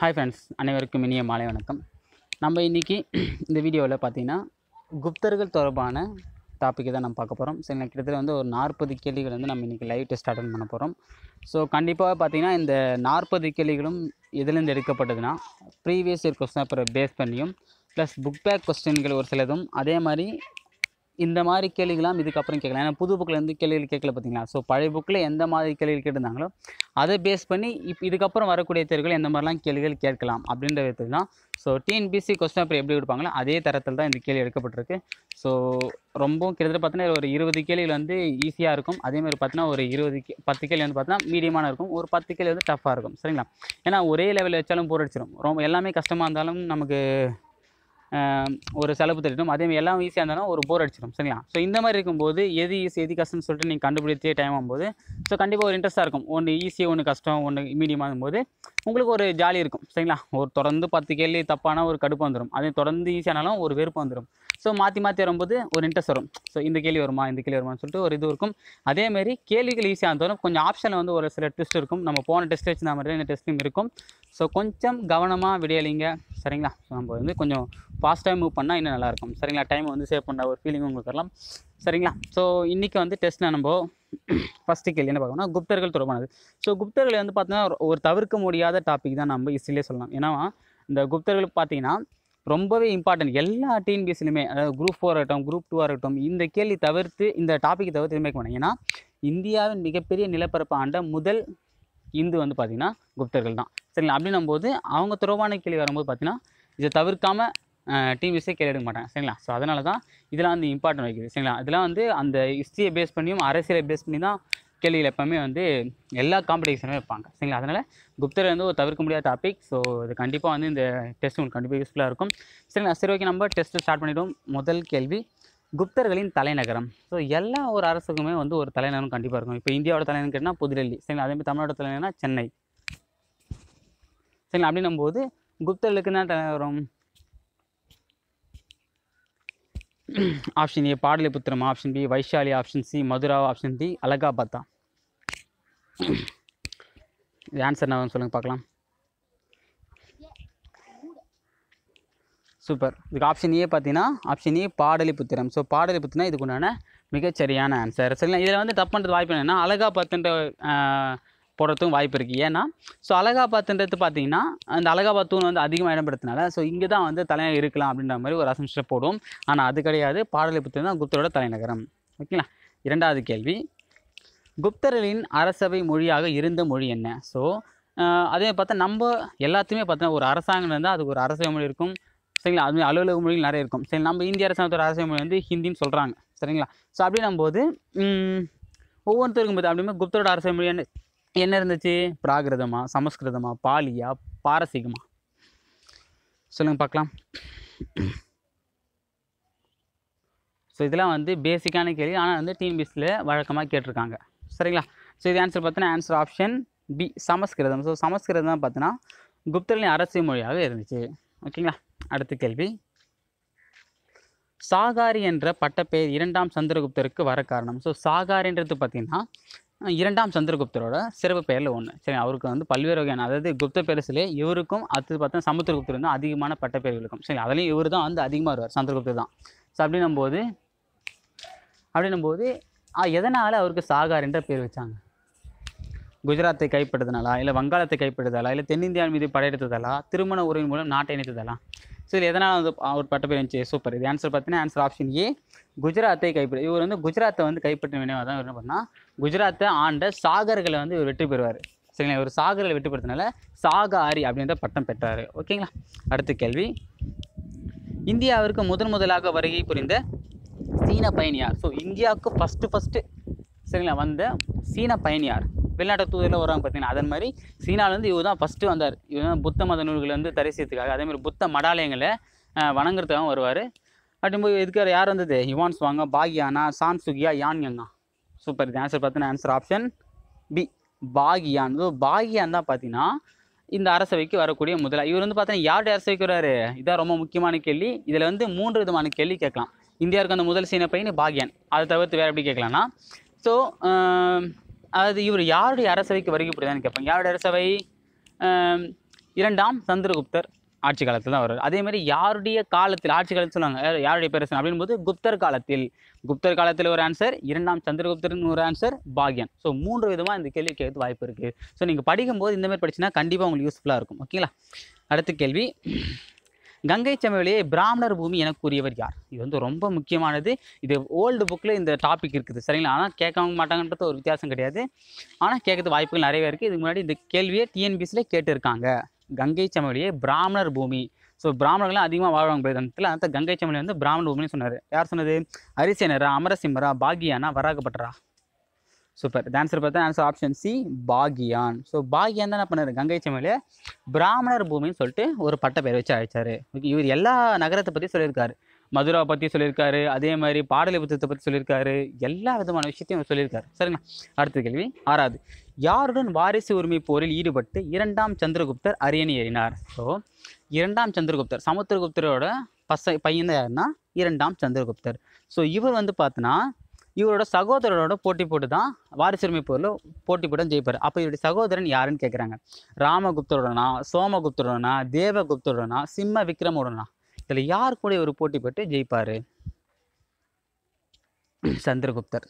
hi friends அனைவருக்கும் இனிய மாலை வணக்கம் நம்ம இன்றைக்கி இந்த வீடியோவில் பார்த்திங்கன்னா குப்தர்கள் தொடர்பான டாப்பிக்கை தான் நம்ம பார்க்க போகிறோம் சரிங்களா கிட்டத்தட்ட வந்து ஒரு நாற்பது கேள்விகள் வந்து நம்ம இன்றைக்கி லைவ் டெஸ்ட் அட்டன் பண்ண போகிறோம் ஸோ கண்டிப்பாக பார்த்திங்கன்னா இந்த நாற்பது கேள்விகளும் எதுலேருந்து எடுக்கப்பட்டதுன்னா ப்ரீவியஸ் இயர் கொஸ்டின் அப்புறம் பேஸ் பண்ணியும் ப்ளஸ் புக் பேக் கொஸ்டின்கள் ஒரு சிலதும் அதே மாதிரி இந்த மாதிரி கேள்விகளாம் இதுக்கப்புறம் கேட்கலாம் ஏன்னா புது புக்கில் இருந்து கேள்விகள் கேட்கல பார்த்தீங்களா ஸோ பழைய புக்கில் எந்த மாதிரி கேள்விகள் கேட்டிருந்தாங்களோ அதை பேஸ் பண்ணி இப் இதுக்கப்புறம் வரக்கூடிய தேர்வுகள் எந்த மாதிரிலாம் கேள்விகள் கேட்கலாம் அப்படின்ற விதத்துக்கு தான் ஸோ டிஎன்பிசி கொஸ்டின் அப்படி எப்படி கொடுப்பாங்களோ அதே தரத்தில் தான் இந்த கேள்வி எடுக்கப்பட்டிருக்கு ஸோ ரொம்பவும் கிட்டத்தட்ட பார்த்தீங்கன்னா ஒரு இருபது கேள்விகள் வந்து ஈஸியாக இருக்கும் அதேமாதிரி பார்த்தீங்கன்னா ஒரு இருபது பத்து கேள்வி வந்து பார்த்தீங்கன்னா மீடியமான இருக்கும் ஒரு பத்து கேள்வி வந்து டஃப்பாக இருக்கும் சரிங்களா ஏன்னா ஒரே லெவலில் வச்சாலும் போர் அடிச்சிடும் ரொம்ப எல்லாமே கஷ்டமாக இருந்தாலும் நமக்கு ஒரு செலவு அதே மாதிரி எல்லாம் ஈஸியாக இருந்தாலும் ஒரு போர் அடிச்சிடும் சரிங்களா ஸோ இந்த மாதிரி இருக்கும்போது எது ஈஸி எது கஷ்டம்னு சொல்லிட்டு நீங்கள் கண்டுபிடித்தே டைம் ஆகும்போது ஸோ கண்டிப்பாக ஒரு இன்ட்ரெஸ்ட்டாக இருக்கும் ஒன்று ஈஸியாக ஒன்று கஷ்டம் ஒன்று மீடியமாக போது உங்களுக்கு ஒரு ஜாலி இருக்கும் சரிங்களா ஒரு தொடர்ந்து பத்து கேள்வி தப்பான ஒரு கடுப்பு வந்துடும் அதே தொடர்ந்து ஈஸியானாலும் ஒரு வெறுப்பு வந்துடும் ஸோ மாற்றி மாற்றி வரும்போது ஒரு இன்ட்ரெஸ்ட் வரும் ஸோ இந்த கேள்வி வருமா இந்த கேள்வி வருமான்னு சொல்லிட்டு ஒரு இது இருக்கும் அதேமாரி கேள்விகள் ஈஸியாக இருந்தாலும் கொஞ்சம் ஆப்ஷனில் வந்து ஒரு சில டெஸ்ட் இருக்கும் நம்ம போன டெஸ்ட் வச்சு நம்ம இந்த டெஸ்ட்டும் இருக்கும் ஸோ கொஞ்சம் கவனமாக விடையலிங்க சரிங்களா ஸோ நம்ம வந்து கொஞ்சம் ஃபாஸ்ட்டாக மூவ் பண்ணால் இன்னும் நல்லாயிருக்கும் சரிங்களா டைம் வந்து சேவ் பண்ண ஒரு ஃபீலிங் உங்களுக்கு வரலாம் சரிங்களா ஸோ இன்றைக்கி வந்து டெஸ்ட் நம்ம ஃபஸ்ட்டு கேள்வி என்ன பார்க்கணும்னா குப்தர்கள் தொடர்பானது ஸோ குப்தர்களை வந்து பார்த்தீங்கன்னா ஒரு தவிர்க்க முடியாத டாபிக் தான் நம்ம இஸ்ரீலே சொல்லலாம் ஏன்னா இந்த குப்தர்களுக்கு பார்த்தீங்கன்னா ரொம்பவே இம்பார்ட்டன்ட் எல்லா டிஎன்பிஎஸ்லையுமே அதாவது குரூப் ஃபோர் ஆகட்டும் குரூப் டூ ஆகட்டும் இந்த கேள்வி தவிர்த்து இந்த டாப்பிக்கை தவிர்த்து எதுவுமே பண்ணீங்க ஏன்னா இந்தியாவின் மிகப்பெரிய நிலப்பரப்பு ஆண்ட முதல் இந்து வந்து பார்த்திங்கன்னா குப்தர்கள் தான் சரிங்களா அப்படின்னும் போது அவங்க துறவான கேள்வி வரும்போது பார்த்திங்கன்னா இதை தவிர்க்காமல் டிவிஸே கேள்வி எடுக்க மாட்டாங்க சரிங்களா ஸோ அதனால தான் இதெல்லாம் வந்து இம்பார்ட்டன்ட் வைக்குது சரிங்களா இதெல்லாம் வந்து அந்த ஹிஸ்ட்ரியை பேஸ் பண்ணியும் அரசியலை பேஸ் பண்ணி தான் கேள்விகள் எப்போவுமே வந்து எல்லா காம்படிஷனுமே வைப்பாங்க சரிங்களா அதனால் குப்தர் வந்து ஒரு தவிர்க்க முடியாத டாபிக் ஸோ இது கண்டிப்பாக வந்து இந்த டெஸ்ட் உங்களுக்கு கண்டிப்பாக யூஸ்ஃபுல்லாக இருக்கும் சரிங்களா சரி ஓகே நம்ம டெஸ்ட்டு ஸ்டார்ட் பண்ணிவிடுவோம் முதல் கேள்வி குப்தர்களின் தலைநகரம் ஸோ எல்லா ஒரு அரசுக்குமே வந்து ஒரு தலைநகரம் கண்டிப்பாக இருக்கும் இப்போ இந்தியாவோட தலைநகரம் கேட்டால் புதுடெல்லி சரிங்களா அதேமாதிரி தமிழ்நாடு தலைநகர்னா சென்னை சரிங்களா அப்படின்னும்போது குப்தர்களுக்கு என்ன தலைநகரம் option A Pataliputra option B Vaishali option C Mathura option D Allahabad தான் இது ஆன்சர் நான் சொல்லுங்கள் பார்க்கலாம் சூப்பர் இதுக்கு ஆப்ஷன் ஏ பார்த்தீங்கன்னா option A Pataliputra so Pataliputra இதுக்கு உண்டான மிகச்சரியான ஆன்சர் சரிங்களா இதில் வந்து பண்ணுறது வாய்ப்பு என்னென்னா அழகா பத்துன்ற போடுறதுக்கும் வாய்ப்பு இருக்குது ஏன்னா ஸோ அலகாபாத்ன்றது பார்த்தீங்கன்னா அந்த அலகாபாத் தூண் வந்து அதிகமாக இடம்பெறதுனால ஸோ இங்கே தான் வந்து தலைநகர் இருக்கலாம் அப்படின்ற மாதிரி ஒரு அசம்ஷன் போடும் ஆனால் அது கிடையாது பாடலிபுத்தம் தான் குப்தரோட தலைநகரம் ஓகேங்களா இரண்டாவது கேள்வி குப்தர்களின் அரசவை மொழியாக இருந்த மொழி என்ன ஸோ அதே பார்த்தா நம்ம எல்லாத்தையுமே பார்த்தோன்னா ஒரு அரசாங்கம் இருந்தால் அதுக்கு ஒரு அரசவை மொழி இருக்கும் சரிங்களா அதுமாதிரி அலுவலக மொழிகள் நிறைய இருக்கும் சரி நம்ம இந்திய அரசாங்கத்தோட அரசியல் மொழி வந்து ஹிந்தின்னு சொல்கிறாங்க சரிங்களா ஸோ அப்படின்னும் போது ஒவ்வொருத்தருக்கும் போது அப்படின்னா குப்தரோட அரசு மொழியான என்ன இருந்துச்சு பிராகிருதமா சமஸ்கிருதமா பாலியா பாரசீகமா சொல்லுங்கள் பார்க்கலாம் ஸோ இதெல்லாம் வந்து பேசிக்கான கேள்வி ஆனால் வந்து டிஎன்பிஎஸ்சியில் வழக்கமாக கேட்டிருக்காங்க சரிங்களா ஸோ இது ஆன்சர் பார்த்தோன்னா answer option B Sanskrit so Sanskrit பார்த்தோன்னா குப்தர்களின் அரசு மொழியாக இருந்துச்சு ஓகேங்களா அடுத்த கேள்வி சாகாரி என்ற பட்டப்பெயர் இரண்டாம் சந்திரகுப்தருக்கு வர காரணம் ஸோ சாகாரின்றது பார்த்திங்கன்னா இரண்டாம் சந்திரகுப்தரோட சிறப்பு பெயரில் ஒன்று சரி அவருக்கு வந்து பல்வேறு வகையான அதாவது குப்த பேரசிலே இவருக்கும் அடுத்து பார்த்தா சமுத்திரகுப்தர் வந்து அதிகமான இருக்கும் சரி அதுலேயும் இவர் தான் வந்து அதிகமாக வருவார் சந்திரகுப்தர் தான் ஸோ அப்படின்னும்போது அப்படின்னும்போது எதனால் அவருக்கு சாகார் என்ற பேர் வச்சாங்க குஜராத்தை கைப்பற்றதுனாலா இல்லை வங்காளத்தை கைப்பற்றுதலா இல்லை தென்னிந்தியாவின் மீது படையெடுத்ததாலா திருமண உறவின் மூலம் நாட்டை இணைத்ததாலா ஸோ இது எதனால் வந்து அவர் பட்ட பேர் இருந்துச்சு சூப்பர் இது ஆன்சர் பார்த்தீங்கன்னா ஆன்சர் ஆப்ஷன் ஏ குஜராத்தை கைப்பற்ற இவர் வந்து குஜராத்தை வந்து கைப்பற்றின வினைவாக தான் என்ன பண்ணால் குஜராத்தை ஆண்ட சாகர்களை வந்து இவர் வெற்றி பெறுவார் சரிங்களா இவர் சாகர்களை வெற்றி பெறுறதுனால சாகாரி அப்படின்ற பட்டம் பெற்றார் ஓகேங்களா அடுத்த கேள்வி இந்தியாவிற்கு முதன் முதலாக வருகை புரிந்த சீன பயணியார் ஸோ இந்தியாவுக்கு ஃபஸ்ட்டு ஃபஸ்ட்டு சரிங்களா வந்த சீன பயணியார் வெளிநாட்டு தூதரில் வருவாங்க பார்த்தீங்கன்னா அதன் மாதிரி சீனாலேருந்து இவர் தான் ஃபஸ்ட்டு வந்தார் இவர் தான் புத்த மத நூல்களை வந்து தரிசியத்துக்காக அதேமாதிரி புத்த மடாலயங்களை வணங்குறதுக்காகவும் வருவார் அப்படிங்கும்போது இதுக்கார யார் வந்தது யுவான்ஸ் வாங்க பாகியானா சான் சுகியா யான் யங்கா சூப்பர் இது ஆன்சர் பார்த்தீங்கன்னா answer option B Fahien Fahien தான் பார்த்தீங்கன்னா இந்த அரசவைக்கு வரக்கூடிய முதல இவர் வந்து பார்த்தீங்கன்னா யாருடைய அரசவைக்கு வராரு இதான் ரொம்ப முக்கியமான கேள்வி இதில் வந்து மூன்று விதமான கேள்வி கேட்கலாம் இந்தியாவுக்கு அந்த முதல் சீன பையன் பாகியான் அதை தவிர்த்து வேறு எப்படி கேட்கலாம்னா ஸோ அது இவர் யாருடைய அரசவைக்கு வருகை புரியுதான் கேட்பாங்க யாருடைய அரசவை இரண்டாம் சந்திரகுப்தர் ஆட்சி காலத்தில் தான் வருவார் அதே மாதிரி யாருடைய காலத்தில் ஆட்சி காலத்தில் யார் யாருடைய பேரரசன் அப்படின்போது குப்தர் காலத்தில் குப்தர் காலத்தில் ஒரு ஆன்சர் இரண்டாம் சந்திரகுப்தர்னு ஒரு ஆன்சர் பாகியன் ஸோ மூன்று விதமாக இந்த கேள்வி கேட்க வாய்ப்பு இருக்குது ஸோ நீங்கள் படிக்கும்போது இந்தமாதிரி படிச்சுன்னா கண்டிப்பாக உங்களுக்கு யூஸ்ஃபுல்லாக இருக்கும் ஓகேங்களா அடுத்த கேள்வி கங்கை சமவெளியை பிராமணர் பூமி என கூறியவர் யார் இது வந்து ரொம்ப முக்கியமானது இது ஓல்டு புக்கில் இந்த டாபிக் இருக்குது சரிங்களா ஆனால் கேட்க மாட்டாங்கன்றது ஒரு வித்தியாசம் கிடையாது ஆனால் கேட்கறது வாய்ப்புகள் நிறையவே இருக்குது இதுக்கு முன்னாடி இந்த கேள்வியை டிஎன்பிசியில் கேட்டிருக்காங்க கங்கை சமவெளியை பிராமணர் பூமி ஸோ பிராமணர்கள்லாம் அதிகமாக வாழ்வாங்க பிரதத்தில் அந்த கங்கை சமவெளி வந்து பிராமண பூமின்னு சொன்னார் யார் சொன்னது அரிசேனரா அமரசிம்மரா பாகியானா வராகப்பட்டரா சூப்பர் ஆன்சர் பார்த்தா answer option C Fahien so Fahien தான் என்ன பண்ணார் கங்கை சமையலே பிராமணர் பூமின்னு சொல்லிட்டு ஒரு பட்ட பேர் வச்சு அழைச்சார் ஓகே இவர் எல்லா நகரத்தை பற்றி சொல்லியிருக்காரு மதுரா பற்றி சொல்லியிருக்காரு அதே மாதிரி பாடலிபுத்தத்தை பற்றி சொல்லியிருக்காரு எல்லா விதமான விஷயத்தையும் அவர் சொல்லியிருக்காரு சரிங்களா அடுத்த கேள்வி ஆறாவது யாருடன் வாரிசு உரிமை போரில் ஈடுபட்டு இரண்டாம் சந்திரகுப்தர் அரியணை ஏறினார் ஸோ இரண்டாம் சந்திரகுப்தர் சமுத்திரகுப்தரோட பச பையன் தான் யாருன்னா இரண்டாம் சந்திரகுப்தர் ஸோ இவர் வந்து பார்த்தோன்னா இவரோட சகோதரரோட போட்டி போட்டு தான் வாரிசுரிமை போரில் போட்டி போட்டு தான் ஜெயிப்பார் அப்போ இவருடைய சகோதரன் யாருன்னு கேட்குறாங்க ராமகுப்தருடனா சோமகுப்தரோடனா தேவகுப்தரோடனா சிம்ம விக்ரமோடனா இதில் யார் கூட இவர் போட்டி போட்டு ஜெயிப்பார் சந்திரகுப்தர்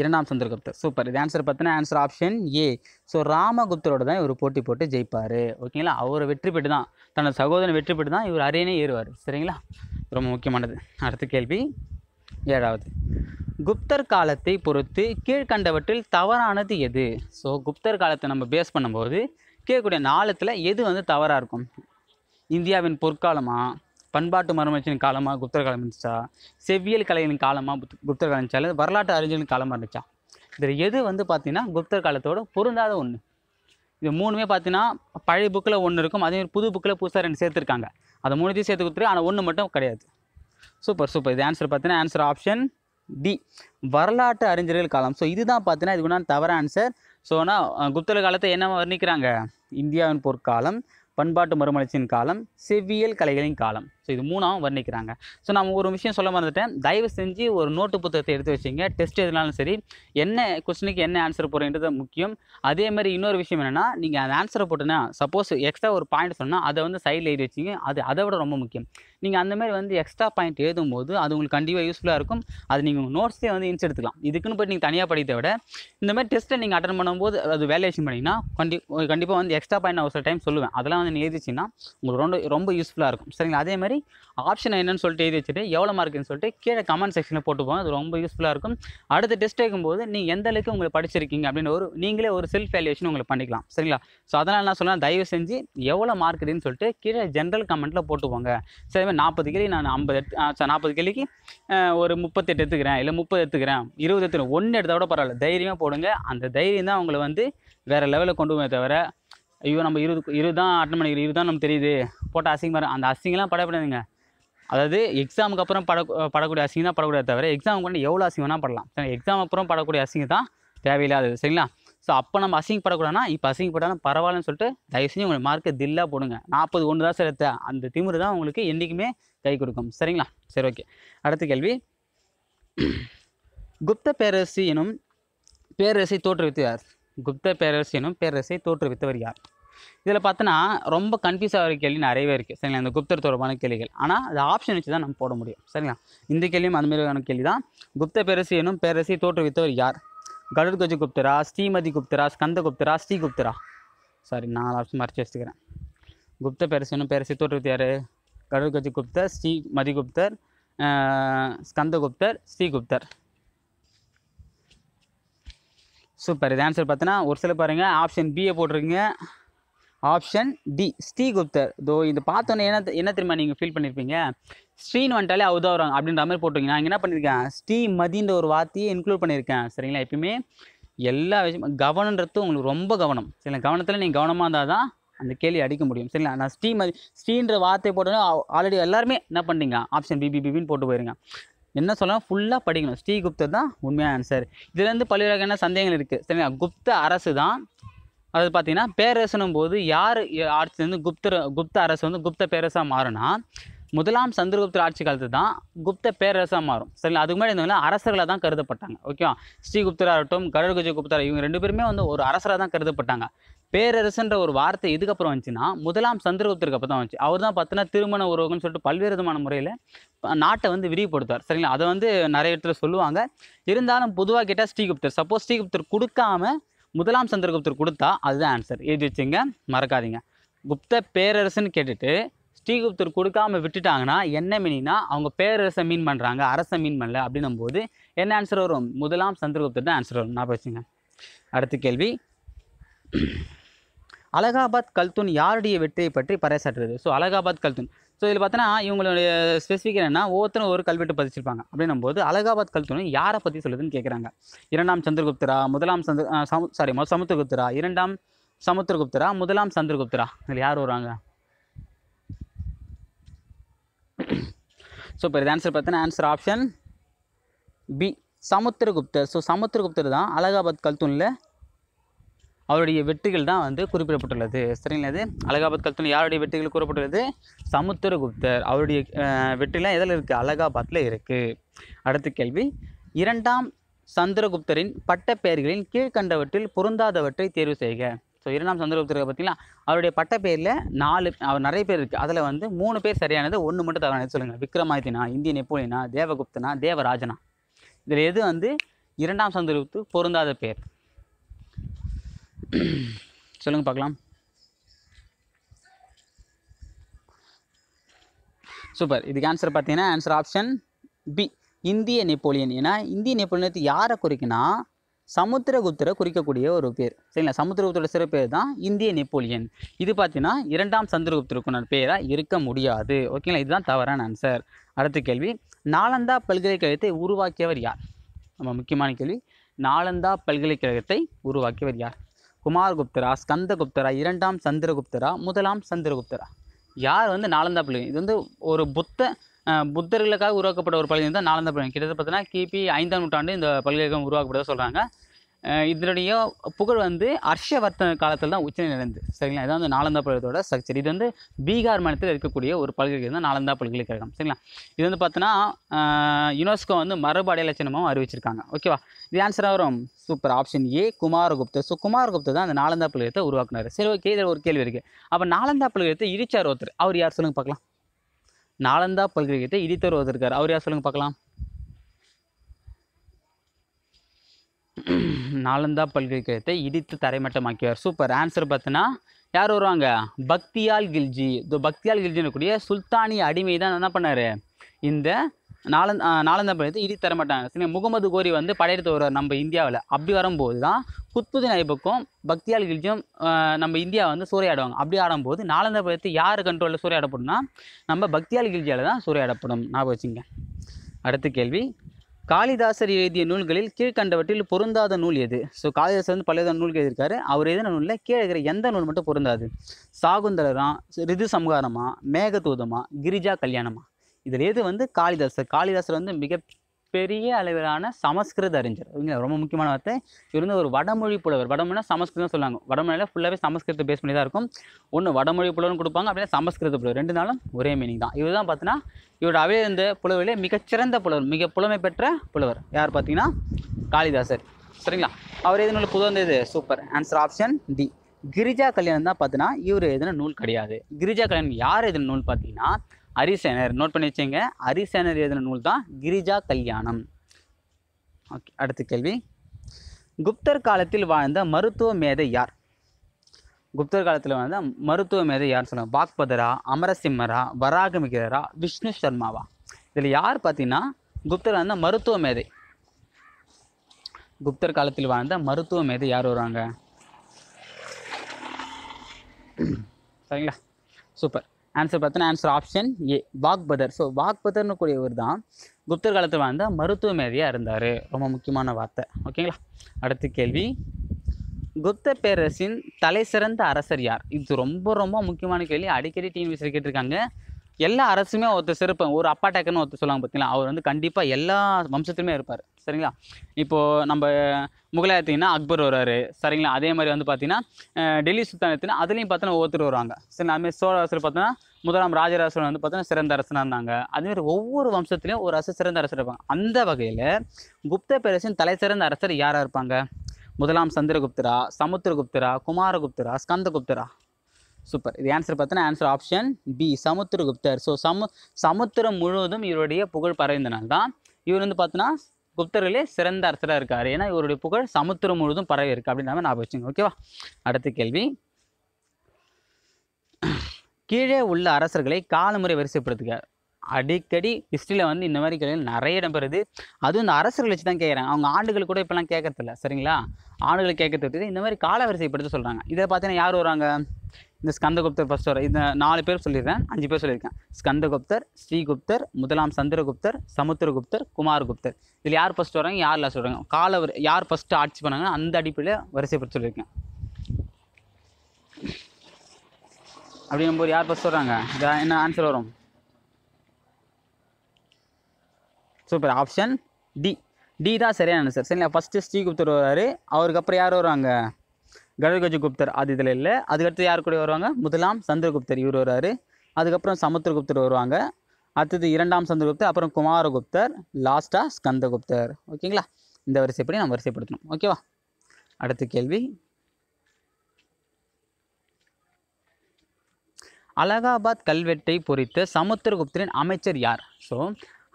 இரண்டாம் சந்திரகுப்தர் சூப்பர் இது ஆன்சர் பார்த்தீங்கன்னா ஆன்சர் ஆப்ஷன் ஏ ஸோ ராமகுப்தரோட தான் இவர் போட்டி போட்டு ஜெயிப்பார் ஓகேங்களா அவர் வெற்றி பெற்று தான் தனது சகோதரன் வெற்றி பெற்று தான் இவர் அரியணை ஏறுவார் சரிங்களா ரொம்ப முக்கியமானது அடுத்த கேள்வி ஏழாவது குப்தர் காலத்தை பொறுத்து கீழ்கண்டவற்றில் தவறானது எது ஸோ குப்தர் காலத்தை நம்ம பேஸ் பண்ணும்போது கீழ்க்கூடிய நாளத்தில் எது வந்து தவறாக இருக்கும் இந்தியாவின் பொற்காலமாக பண்பாட்டு மரமச்சின் காலமாக குப்தர் காலம் இருந்துச்சா செவ்வியல் கலையின் காலமாக குப்தர் காலம் இருந்துச்சா அல்லது வரலாற்று அறிஞர்களின் காலமாக இருந்துச்சா இதில் எது வந்து பார்த்திங்கன்னா குப்தர் காலத்தோட பொருந்தாத ஒன்று இது மூணுமே பார்த்தீங்கன்னா பழைய புக்கில் ஒன்று இருக்கும் அதே புது புக்கில் புதுசாக ரெண்டு சேர்த்துருக்காங்க அதை மூணுத்தையும் சேர்த்து கொடுத்துரு ஆனால் ஒன்று மட்டும் கிடையாது சூப்பர் சூப்பர் இது ஆன்சர் பார்த்தீங்கன்னா ஆன்சர் ஆப்ஷன் டி வரலாற்று அறிஞர்கள் காலம் ஸோ இதுதான் பார்த்தீங்கன்னா இது தவற ஆன்சர் ஸோ ஆனால் குப்தர் காலத்தை என்ன வர்ணிக்கிறாங்க இந்தியாவின் பொற்காலம் பண்பாட்டு மறுமலர்ச்சியின் காலம் செவ்வியல் கலைகளின் காலம் ஸோ இது மூணாவும் வர்ணிக்கிறாங்க ஸோ நம்ம ஒரு விஷயம் சொல்ல மறந்துட்டேன் தயவு செஞ்சு ஒரு நோட்டு புத்தகத்தை எடுத்து வச்சிங்க டெஸ்ட் எதுனாலும் சரி என்ன கொஸ்டினுக்கு என்ன ஆன்சர் போகிறேன்றது முக்கியம் அதே மாதிரி இன்னொரு விஷயம் என்னென்னா நீங்கள் அந்த ஆன்சரை போட்டுனா சப்போஸ் எக்ஸ்ட்ரா ஒரு பாயிண்ட் சொன்னால் அதை வந்து சைடில் எழுதி வச்சிங்க அது அதை விட ரொம்ப முக்கியம் நீங்கள் அந்த மாதிரி வந்து எக்ஸ்ட்ரா பாயிண்ட் எழுதும் போது அது உங்களுக்கு கண்டிப்பாக யூஸ்ஃபுல்லாக இருக்கும் அது நீங்கள் நோட்ஸே வந்து இன்ஸ் எடுத்துக்கலாம் இதுக்குன்னு போய் நீங்கள் தனியாக படித்த விட இந்த மாதிரி டெஸ்ட்டை நீங்கள் அட்டன் பண்ணும்போது அது வேல்யூஷன் பண்ணிங்கன்னா கண்டி கண்டிப்பாக வந்து எக்ஸ்ட்ரா பாயிண்ட் நான் ஒரு சில டைம் சொல்லுவேன் அதெல்லாம் வந்து நீங்கள் எழுதிச்சின்னா உங்களுக்கு ரொம்ப ரொம்ப யூஸ்ஃபுல்லாக இருக்கும் சரிங்களா அதே மாதிரி மாதிரி ஆப்ஷன் என்னென்னு சொல்லிட்டு எழுதி வச்சுட்டு எவ்வளோ மார்க்குன்னு சொல்லிட்டு கீழே கமெண்ட் செக்ஷனில் போட்டுப்போம் அது ரொம்ப யூஸ்ஃபுல்லாக இருக்கும் அடுத்த டெஸ்ட் எடுக்கும்போது நீங்கள் எந்த அளவுக்கு உங்களை படிச்சிருக்கீங்க அப்படின்னு ஒரு நீங்களே ஒரு செல்ஃப் வேல்யூஷன் உங்களுக்கு பண்ணிக்கலாம் சரிங்களா ஸோ அதனால் நான் சொல்லலாம் தயவு செஞ்சு எவ்வளோ மார்க் இதுன்னு சொல்லிட்டு கீழே ஜென்ரல் கமெண்ட்டில் போட்டுப்போங்க சரி நாற்பது கேள்வி நான் ஐம்பது எடுத்து நாற்பது கேள்விக்கு ஒரு முப்பத்தெட்டு எடுத்துக்கிறேன் இல்லை முப்பது எடுத்துக்கிறேன் இருபது எடுத்துக்கிறேன் ஒன்று எடுத்தால் கூட பரவாயில்ல தைரியமாக போடுங்க அந்த தைரியம் தான் உங்களை வந்து வேறு லெவலில் கொண்டு போய் தவிர ஐயோ நம்ம இருபது இரு தான் அட்டன் பண்ணிக்கிற இருபது தான் நமக்கு தெரியுது போட்ட மாதிரி அந்த அசிங்கெலாம் படப்படாதுங்க அதாவது எக்ஸாமுக்கு அப்புறம் பட படக்கூடிய அசிங்கம் தான் படக்கூடாது தவிர எக்ஸாம் கொண்டு எவ்வளோ அசிங்கம் வேணால் படலாம் எக்ஸாம் அப்புறம் படக்கூடிய அசிங்கம் தான் தேவையில்லாதது சரிங்களா ஸோ அப்போ நம்ம அசிங்கப்படக்கூடாதுன்னா இப்போ அசிங்கப்பட்டாலும் பரவாயில்லன்னு சொல்லிட்டு தயவு செஞ்சு உங்களுக்கு மார்க்கை தில்லாக போடுங்க நாற்பது ஒன்று தான் சேர்த்த அந்த திமுரு தான் உங்களுக்கு என்றைக்குமே கை கொடுக்கும் சரிங்களா சரி ஓகே அடுத்த கேள்வி குப்த பேரரசு எனும் பேரரசை தோற்றுவித்து யார் குப்த பேரரசு எனும் பேரரசை தோற்றுவித்தவர் யார் இதில் பார்த்தோன்னா ரொம்ப கன்ஃபியூஸ் ஆகிற கேள்வி நிறையவே இருக்குது சரிங்களா இந்த குப்தர் தொடர்பான கேள்விகள் ஆனால் அது ஆப்ஷன் வச்சு தான் நம்ம போட முடியும் சரிங்களா இந்த கேள்வியும் அதுமாரியான கேள்வி தான் குப்த பேரரசு எனும் பேரரசை தோற்றுவித்தவர் யார் கடற்கஜ குப்தரா ஸ்ரீமதி குப்தரா ஸ்கந்த குப்தரா ஸ்ரீ குப்தரா சாரி நாலு ஆப்ஷன் மறைச்சி வச்சுக்கிறேன் குப்த பேரரசு எனும் பேரரசை தோற்றுவித்த யார் கருட்கஜ குப்தர் ஸ்ரீமதி குப்தர் ஸ்கந்தகுப்தர் ஸ்ரீகுப்தர் சூப்பர் இது ஆன்சர் பார்த்தோன்னா ஒரு சில பாருங்கள் ஆப்ஷன் பிஏ போட்டிருக்கீங்க ஆப்ஷன் டி ஸ்ரீகுப்தர் தோ இது பார்த்தோன்னே என்ன என்ன தெரியுமா நீங்கள் ஃபீல் பண்ணியிருப்பீங்க ஸ்ரீன்னு வந்துட்டாலே அவர் வருவாங்க அப்படின்ற மாதிரி போட்டிருக்கீங்க நான் என்ன பண்ணியிருக்கேன் ஸ்ரீ மதின்ற ஒரு வார்த்தையை இன்க்ளூட் பண்ணியிருக்கேன் சரிங்களா எப்பயுமே எல்லா விஷயமும் கவனன்றது உங்களுக்கு ரொம்ப கவனம் சரிங்களா கவனத்தில் நீங்கள் கவனமாக இருந்தால் தான் அந்த கேள்வி அடிக்க முடியும் சரிங்களா நான் ஸ்ரீமதி ஸ்ரீன்ற வார்த்தை போட்டோன்னா ஆல்ரெடி எல்லாருமே என்ன பண்ணுறீங்க ஆப்ஷன் பிபி பிபின்னு போட்டு போயிருங்க என்ன சொல்லலாம் ஃபுல்லாக படிக்கணும் ஸ்ரீகுப்தர் தான் உண்மையான ஆன்சர் இதுலேருந்து பல்வேறு வகையான சந்தேகங்கள் இருக்குது சரிங்களா குப்த அரசு தான் அதாவது பார்த்தீங்கன்னா பேரரசனும் போது யார் ஆட்சிலேருந்து குப்தர் குப்த அரசு வந்து குப்த பேரரசாக மாறும்னா முதலாம் சந்திரகுப்தர் ஆட்சி காலத்து தான் குப்த பேரரசாக மாறும் சரிங்களா அதுக்கு முன்னாடி இருந்தவங்க அரசர்களாக தான் கருதப்பட்டாங்க ஓகே ஸ்ரீகுப்தராக இருக்கட்டும் கடற்குஜ குப்தர் இவங்க ரெண்டு பேருமே வந்து ஒரு அரசராக தான் கருதப்பட்டாங்க பேரரசுன்ற ஒரு வார்த்தை இதுக்கப்புறம் வந்துச்சுன்னா முதலாம் சந்திரகுப்தருக்கு அப்போ தான் வந்துச்சு அவர் தான் பார்த்தீங்கன்னா திருமண உறவுன்னு சொல்லிட்டு பல்வேறு விதமான முறையில் நாட்டை வந்து விரிவுபடுத்துவார் சரிங்களா அதை வந்து நிறைய இடத்துல சொல்லுவாங்க இருந்தாலும் பொதுவாக கேட்டால் ஸ்ரீகுப்தர் சப்போஸ் ஸ்ரீகுப்தர் கொடுக்காம முதலாம் சந்திரகுப்தர் கொடுத்தா அதுதான் ஆன்சர் எழுதி வச்சுங்க மறக்காதீங்க குப்த பேரரசுன்னு கேட்டுட்டு ஸ்ரீகுப்தர் கொடுக்காம விட்டுட்டாங்கன்னா என்ன மீனினா அவங்க பேரரசை மீன் பண்ணுறாங்க அரசை மீன் பண்ணல அப்படின்னும் போது என்ன ஆன்சர் வரும் முதலாம் சந்திரகுப்தர் தான் ஆன்சர் வரும் நான் வச்சுங்க அடுத்த கேள்வி அலகாபாத் கல்துன் யாருடைய வெற்றியை பற்றி பறைசாற்றுறது ஸோ அலகாபாத் கல்துன் ஸோ இதில் பார்த்தோன்னா இவங்களுடைய ஸ்பெசிஃபிக் என்னென்னா ஒவ்வொருத்தரும் ஒரு கல்வெட்டு பதிச்சிருப்பாங்க அப்படின்னும் போது அலகாபாத் கல்வெட்டு யாரை பற்றி சொல்லுதுன்னு கேட்குறாங்க இரண்டாம் சந்திரகுப்தரா முதலாம் சந்திர சாரி சமுத்திரகுப்தரா இரண்டாம் சமுத்திரகுப்தரா முதலாம் சந்திரகுப்தரா இதில் யார் வருவாங்க ஸோ இப்போ இது ஆன்சர் பார்த்தோன்னா answer option B Samudragupta so Samudragupta தான் அலகாபாத் கல்துனில் அவருடைய வெட்டுகள் தான் வந்து குறிப்பிடப்பட்டுள்ளது சரிங்களா அலகாபாத் கல்தூணி யாருடைய வெட்டுகள் கூறப்பட்டுள்ளது சமுத்திரகுப்தர் அவருடைய வெற்றிலாம் எதில் இருக்குது அலகாபாத்தில் இருக்குது அடுத்த கேள்வி இரண்டாம் சந்திரகுப்தரின் பட்ட பெயர்களின் கீழ்கண்டவற்றில் பொருந்தாதவற்றை தேர்வு செய்க ஸோ இரண்டாம் சந்திரகுப்தரை பார்த்தீங்கன்னா அவருடைய பட்ட பேரில் நாலு அவர் நிறைய பேர் இருக்குது அதில் வந்து மூணு பேர் சரியானது ஒன்று மட்டும் தவறானது சொல்லுங்கள் விக்ரமாதினா இந்திய நெப்போலியனா தேவகுப்தனா தேவராஜனா இதில் எது வந்து இரண்டாம் சந்திரகுப்து பொருந்தாத பேர் சொல்லுங்கள் பார்க்கலாம் சூப்பர் இதுக்கு ஆன்சர் பார்த்தீங்கன்னா ஆன்சர் ஆப்ஷன் பி இந்திய நெப்போலியன் ஏன்னா இந்திய நெப்போலியன் யாரை குறிக்கினா சமுத்திரகுப்தரை குறிக்கக்கூடிய ஒரு பேர் சரிங்களா சிறப்பு பேர் தான் இந்திய நெப்போலியன் இது பார்த்தீங்கன்னா இரண்டாம் சந்திரகுப்தருக்குன பேராக இருக்க முடியாது ஓகேங்களா இதுதான் தவறான ஆன்சர் அடுத்த கேள்வி நாலந்தா பல்கலைக்கழகத்தை உருவாக்கியவர் யார் நம்ம முக்கியமான கேள்வி நாலந்தா பல்கலைக்கழகத்தை உருவாக்கியவர் யார் குமார்குப்தரா ஸ்கந்தகுப்தரா இரண்டாம் சந்திரகுப்தரா முதலாம் சந்திரகுப்தரா யார் வந்து நாலந்தா பல்கலை இது வந்து ஒரு புத்த புத்தர்களுக்காக உருவாக்கப்பட்ட ஒரு பல்கலை தான் நாலந்தா பல்கலை கிட்டத்தட்ட பார்த்தீங்கன்னா கிபி ஐந்தாம் நூற்றாண்டு இந்த பல்கலைக்கழகம் உருவாக்கப்பட்டதாக சொல்கிறாங்க இதனுடைய புகழ் வந்து ஹர்ஷவர்த்தன் காலத்தில் தான் உச்சநிலை நிலந்து சரிங்களா இதான் வந்து நாலந்தா பல்கலைத்தோட ஸ்ட்ரக்சர் இது வந்து பீகார் மாநிலத்தில் இருக்கக்கூடிய ஒரு பல்கலைக்கழகம் தான் நாலந்தா பல்கலைக்கழகம் சரிங்களா இது வந்து பார்த்தோன்னா யுனெஸ்கோ வந்து மரபு அடையாள அறிவிச்சிருக்காங்க ஓகேவா இது ஆன்சராக வரும் super option A Kumaragupta so Kumaragupta தான் அந்த நாலந்தா பல்கலைத்தை உருவாக்குனார் சரி ஓகே இதில் ஒரு கேள்வி இருக்குது அப்போ நாலந்தா பல்கலைத்தை இடிச்சார் ஒருத்தர் அவர் யார் சொல்லுங்கள் பார்க்கலாம் நாலந்தா பல்கலைக்கழகத்தை இடித்தவர் ஒருத்தர் இருக்கார் அவர் யார் சொல்லுங்கள் பார்க்கலாம் நாலந்தா பல்கலைக்கழகத்தை இடித்து தரைமட்டமாக்கியவர் சூப்பர் ஆன்சர் பார்த்தீங்கன்னா யார் வருவாங்க பக்தியால் கில்ஜி இதோ பக்தியால் கில்ஜின்னு கூடிய சுல்தானி அடிமை தான் என்ன பண்ணார் இந்த நாலந்தா நாலந்தா பள்ளத்தை இடி தரமாட்டாங்க சரி முகமது கோரி வந்து படையெடுத்து வருவார் நம்ம இந்தியாவில் அப்படி வரும்போது தான் குத்புதீன் ஐபக்கும் பக்தியால் கில்ஜியும் நம்ம இந்தியா வந்து சூறையாடுவாங்க அப்படி ஆடும்போது நாலந்தா பள்ளத்தை யார் கண்ட்ரோலில் சூறையாடப்படும்னா நம்ம பக்தியால் கில்ஜியால் தான் சூறையாடப்படும் ஞாபகம் வச்சுங்க அடுத்த கேள்வி காளிதாசர் எழுதிய நூல்களில் கீழ்கண்டவற்றில் பொருந்தாத நூல் எது ஸோ காளிதாசர் வந்து பலவித நூல்கள் எழுதியிருக்காரு அவர் எழுதின நூலில் கீழே இருக்கிற எந்த நூல் மட்டும் பொருந்தாது சாகுந்தலரா ரிது சம்ஹாரமா மேகதூதமா கிரிஜா கல்யாணமா இதில் எது வந்து காளிதாசர் காளிதாசர் வந்து மிக பெரிய அளவிலான சமஸ்கிருத அறிஞர் இவங்க ரொம்ப முக்கியமான வார்த்தை இவர் வந்து ஒரு வடமொழி புலவர் வடமொழினா சமஸ்கிருதம் சொல்லுவாங்க வடமொழியில் ஃபுல்லாகவே சமஸ்கிருதத்தை பேஸ் பண்ணி தான் இருக்கும் ஒன்று வடமொழி புலவர்னு கொடுப்பாங்க அப்படின்னா சமஸ்கிருத புலவர் ரெண்டு நாளும் ஒரே மீனிங் தான் இவர் தான் பார்த்தீங்கன்னா இவரோட அவையில் இருந்த புலவரிலே மிகச்சிறந்த புலவர் மிக புலமை பெற்ற புலவர் யார் பார்த்தீங்கன்னா காளிதாசர் சரிங்களா அவர் எது நூல் புது வந்தது super answer option D Girija Kalyanam தான் பார்த்தீங்கன்னா இவர் எதுனா நூல் கிடையாது கிரிஜா கல்யாணம் யார் எதுன நூல் பார்த்தீங்கன்னா அரிசேனர் நோட் பண்ணி வச்சுங்க அரிசேனர் எழுதின நூல் தான் கிரிஜா கல்யாணம் ஓகே அடுத்த கேள்வி குப்தர் காலத்தில் வாழ்ந்த மருத்துவ மேதை யார் குப்தர் காலத்தில் வாழ்ந்த மருத்துவ மேதை யார் சொல்லுவாங்க பாக்பதரா அமரசிம்மரா வராகமிகரா விஷ்ணு சர்மாவா இதில் யார் பார்த்தீங்கன்னா குப்தர் வந்த மருத்துவ மேதை குப்தர் காலத்தில் வாழ்ந்த மருத்துவ மேதை யார் வருவாங்க சரிங்களா சூப்பர் ஆன்சர் பார்த்தோன்னா answer option A Vagbhata so வாக்பதர்னு கூடியவர் தான் குப்தர் காலத்தில் வாழ்ந்த மருத்துவ மேதையாக இருந்தார் ரொம்ப முக்கியமான வார்த்தை ஓகேங்களா அடுத்த கேள்வி குப்த பேரரசின் தலை சிறந்த அரசர் யார் இது ரொம்ப ரொம்ப முக்கியமான கேள்வி அடிக்கடி டிஎன்பிசியில் கேட்டிருக்காங்க எல்லா அரசுமே ஒருத்தர் சிறப்பு ஒரு அப்பா டேக்கர்னு ஒருத்தர் சொல்லுவாங்க பார்த்தீங்களா அவர் வந்து கண்டிப்பாக எல்லா வம்சத்துலையுமே இருப்பார் சரிங்களா இப்போது நம்ம முகலாய அக்பர் வருவார் சரிங்களா அதே மாதிரி வந்து பார்த்தீங்கன்னா டெல்லி சுல்தான் அதுலேயும் பார்த்தீங்கன்னா ஒவ்வொருத்தர் வருவாங்க சரி அதுமாதிரி சோழ அரசர் பார்த்தீங்கன்னா முதலாம் ராஜராசர் வந்து பார்த்தீங்கன்னா சிறந்த அரசனாக இருந்தாங்க அதுமாதிரி ஒவ்வொரு வம்சத்துலேயும் ஒரு அரசர் சிறந்த அரசர் இருப்பாங்க அந்த வகையில் குப்த பேரரசின் தலை சிறந்த அரசர் யாராக இருப்பாங்க முதலாம் சந்திரகுப்தரா சமுத்திரகுப்தரா குமாரகுப்தரா ஸ்கந்தகுப்தரா சூப்பர் இது ஆன்சர் பார்த்தோன்னா answer option B Samudragupta so சமு சமுத்திரம் முழுவதும் இவருடைய புகழ் பறந்தனால் தான் இவர் வந்து பார்த்தோன்னா குப்தர்களே சிறந்த அரசராக இருக்கார் ஏன்னா இவருடைய புகழ் சமுத்திரம் முழுதும் பரவி இருக்கு அப்படின்னு நான் வச்சுங்க ஓகேவா அடுத்த கேள்வி கீழே உள்ள அரசர்களை காலமுறை வரிசைப்படுத்துக அடிக்கடி ஹிஸ்ட்ரியில் வந்து இந்த மாதிரி கேள்வி நிறைய இடம் பெறுது அதுவும் இந்த அரசர்களை வச்சு தான் கேட்குறாங்க அவங்க ஆண்டுகள் கூட இப்போலாம் கேட்கறதில்ல சரிங்களா ஆண்டுகள் கேட்கறது இந்த மாதிரி காலவரிசைப்படுத்த சொல்கிறாங்க இதை பார்த்தீங்கன்னா யார் வராங்க இந்த ஸ்கந்தகுப்தர் ஃபஸ்ட் வர இந்த நாலு பேர் சொல்லிடுறேன் அஞ்சு பேர் சொல்லியிருக்கேன் ஸ்கந்தகுப்தர் ஸ்ரீகுப்தர் முதலாம் சந்திரகுப்தர் சமுத்திரகுப்தர் குமார்குப்தர் இதில் யார் ஃபஸ்ட் வராங்க யார் லாஸ்ட் வராங்க கால யார் ஃபஸ்ட்டு ஆட்சி பண்ணாங்கன்னா அந்த அடிப்படையில் வரிசைப்படுத்தி சொல்லியிருக்கேன் அப்படிங்கும்போது யார் ஃபஸ்ட் வராங்க என்ன ஆன்சர் வரும் சூப்பர் ஆப்ஷன் டி டி தான் சரியான சார் சரிங்களா ஃபஸ்ட்டு ஸ்ரீகுப்தர் வராரு அவருக்கு அப்புறம் யார் வருவாங்க கடகஜகுப்தர் ஆதிதில் இல்லை அதுக்கடுத்து யார் கூட வருவாங்க முதலாம் சந்திரகுப்தர் இவர் வருவார் அதுக்கப்புறம் சமுத்திரகுப்தர் வருவாங்க அடுத்தது இரண்டாம் சந்திரகுப்தர் அப்புறம் குமாரகுப்தர் லாஸ்ட்டாக ஸ்கந்தகுப்தர் ஓகேங்களா இந்த வரிசைப்படி நம்ம வரிசைப்படுத்தணும் ஓகேவா அடுத்த கேள்வி அலகாபாத் கல்வெட்டை பொறித்த சமுத்திரகுப்தரின் அமைச்சர் யார் ஸோ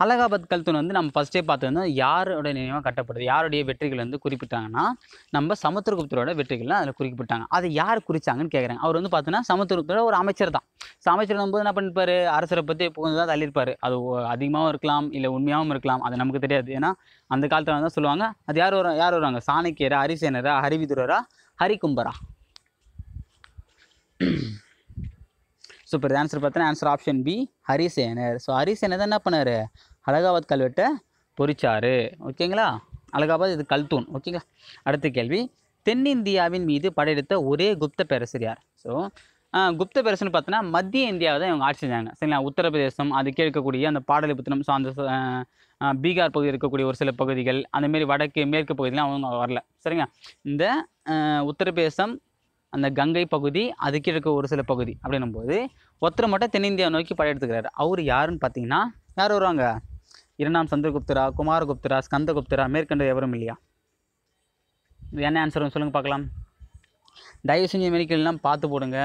அலகாபாத் கல்தூன் வந்து நம்ம ஃபஸ்ட்டே பார்த்தோம்னா யாரோட நினைவாக கட்டப்படுது யாருடைய வெற்றிகள் வந்து குறிப்பிட்டாங்கன்னா நம்ம சமுத்திரகுப்தரோட வெற்றிகள்லாம் அதில் குறிப்பிட்டாங்க அதை யார் குறித்தாங்கன்னு கேட்குறாங்க அவர் வந்து பார்த்தோன்னா சமுத்திரகுப்தரோட ஒரு அமைச்சர் தான் அமைச்சர் போது என்ன பண்ணிப்பார் அரசரை பற்றி புகுந்து தான் தள்ளியிருப்பார் அது அதிகமாகவும் இருக்கலாம் இல்லை உண்மையாகவும் இருக்கலாம் அது நமக்கு தெரியாது ஏன்னா அந்த காலத்தில் தான் சொல்லுவாங்க அது யார் வரும் யார் வருவாங்க சாணக்கியரா ஹரிசேனரா ஹரிவிதுரரா ஹரிகும்பரா சூப்பர் ஆன்சர் பார்த்தோன்னா answer option B Harisenar so Harisenar தான் என்ன பண்ணார் அலகாபாத் கல்வெட்டை பொறிச்சாரு ஓகேங்களா அலகாபாத் இது கல்தூன் ஓகேங்களா அடுத்த கேள்வி தென்னிந்தியாவின் மீது படையெடுத்த ஒரே குப்த பேரசர் யார் ஸோ குப்த பேரசர்னு பார்த்தோன்னா மத்திய இந்தியாவை தான் இவங்க ஆட்சி செஞ்சாங்க சரிங்களா உத்தரப்பிரதேசம் அது கேட்கக்கூடிய அந்த பாடலிபுத்திரம் சார்ந்த பீகார் பகுதியில் இருக்கக்கூடிய ஒரு சில பகுதிகள் அந்தமாரி வடக்கு மேற்கு பகுதியெலாம் அவங்க வரல சரிங்க இந்த உத்தரப்பிரதேசம் அந்த கங்கை பகுதி அதுக்கு இருக்க ஒரு சில பகுதி அப்படின்னும் போது மட்டும் தென்னிந்தியா நோக்கி படையெடுத்துக்கிறாரு அவர் யாருன்னு பார்த்தீங்கன்னா யார் வருவாங்க இரண்டாம் சந்திரகுப்தரா குமாரகுப்தரா ஸ்கந்தகுப்தரா மேற்கண்ட எவரும் இல்லையா என்ன ஆன்சர் சொல்லுங்கள் பார்க்கலாம் தயவு செஞ்சு மெடிக்கல்லாம் பார்த்து போடுங்க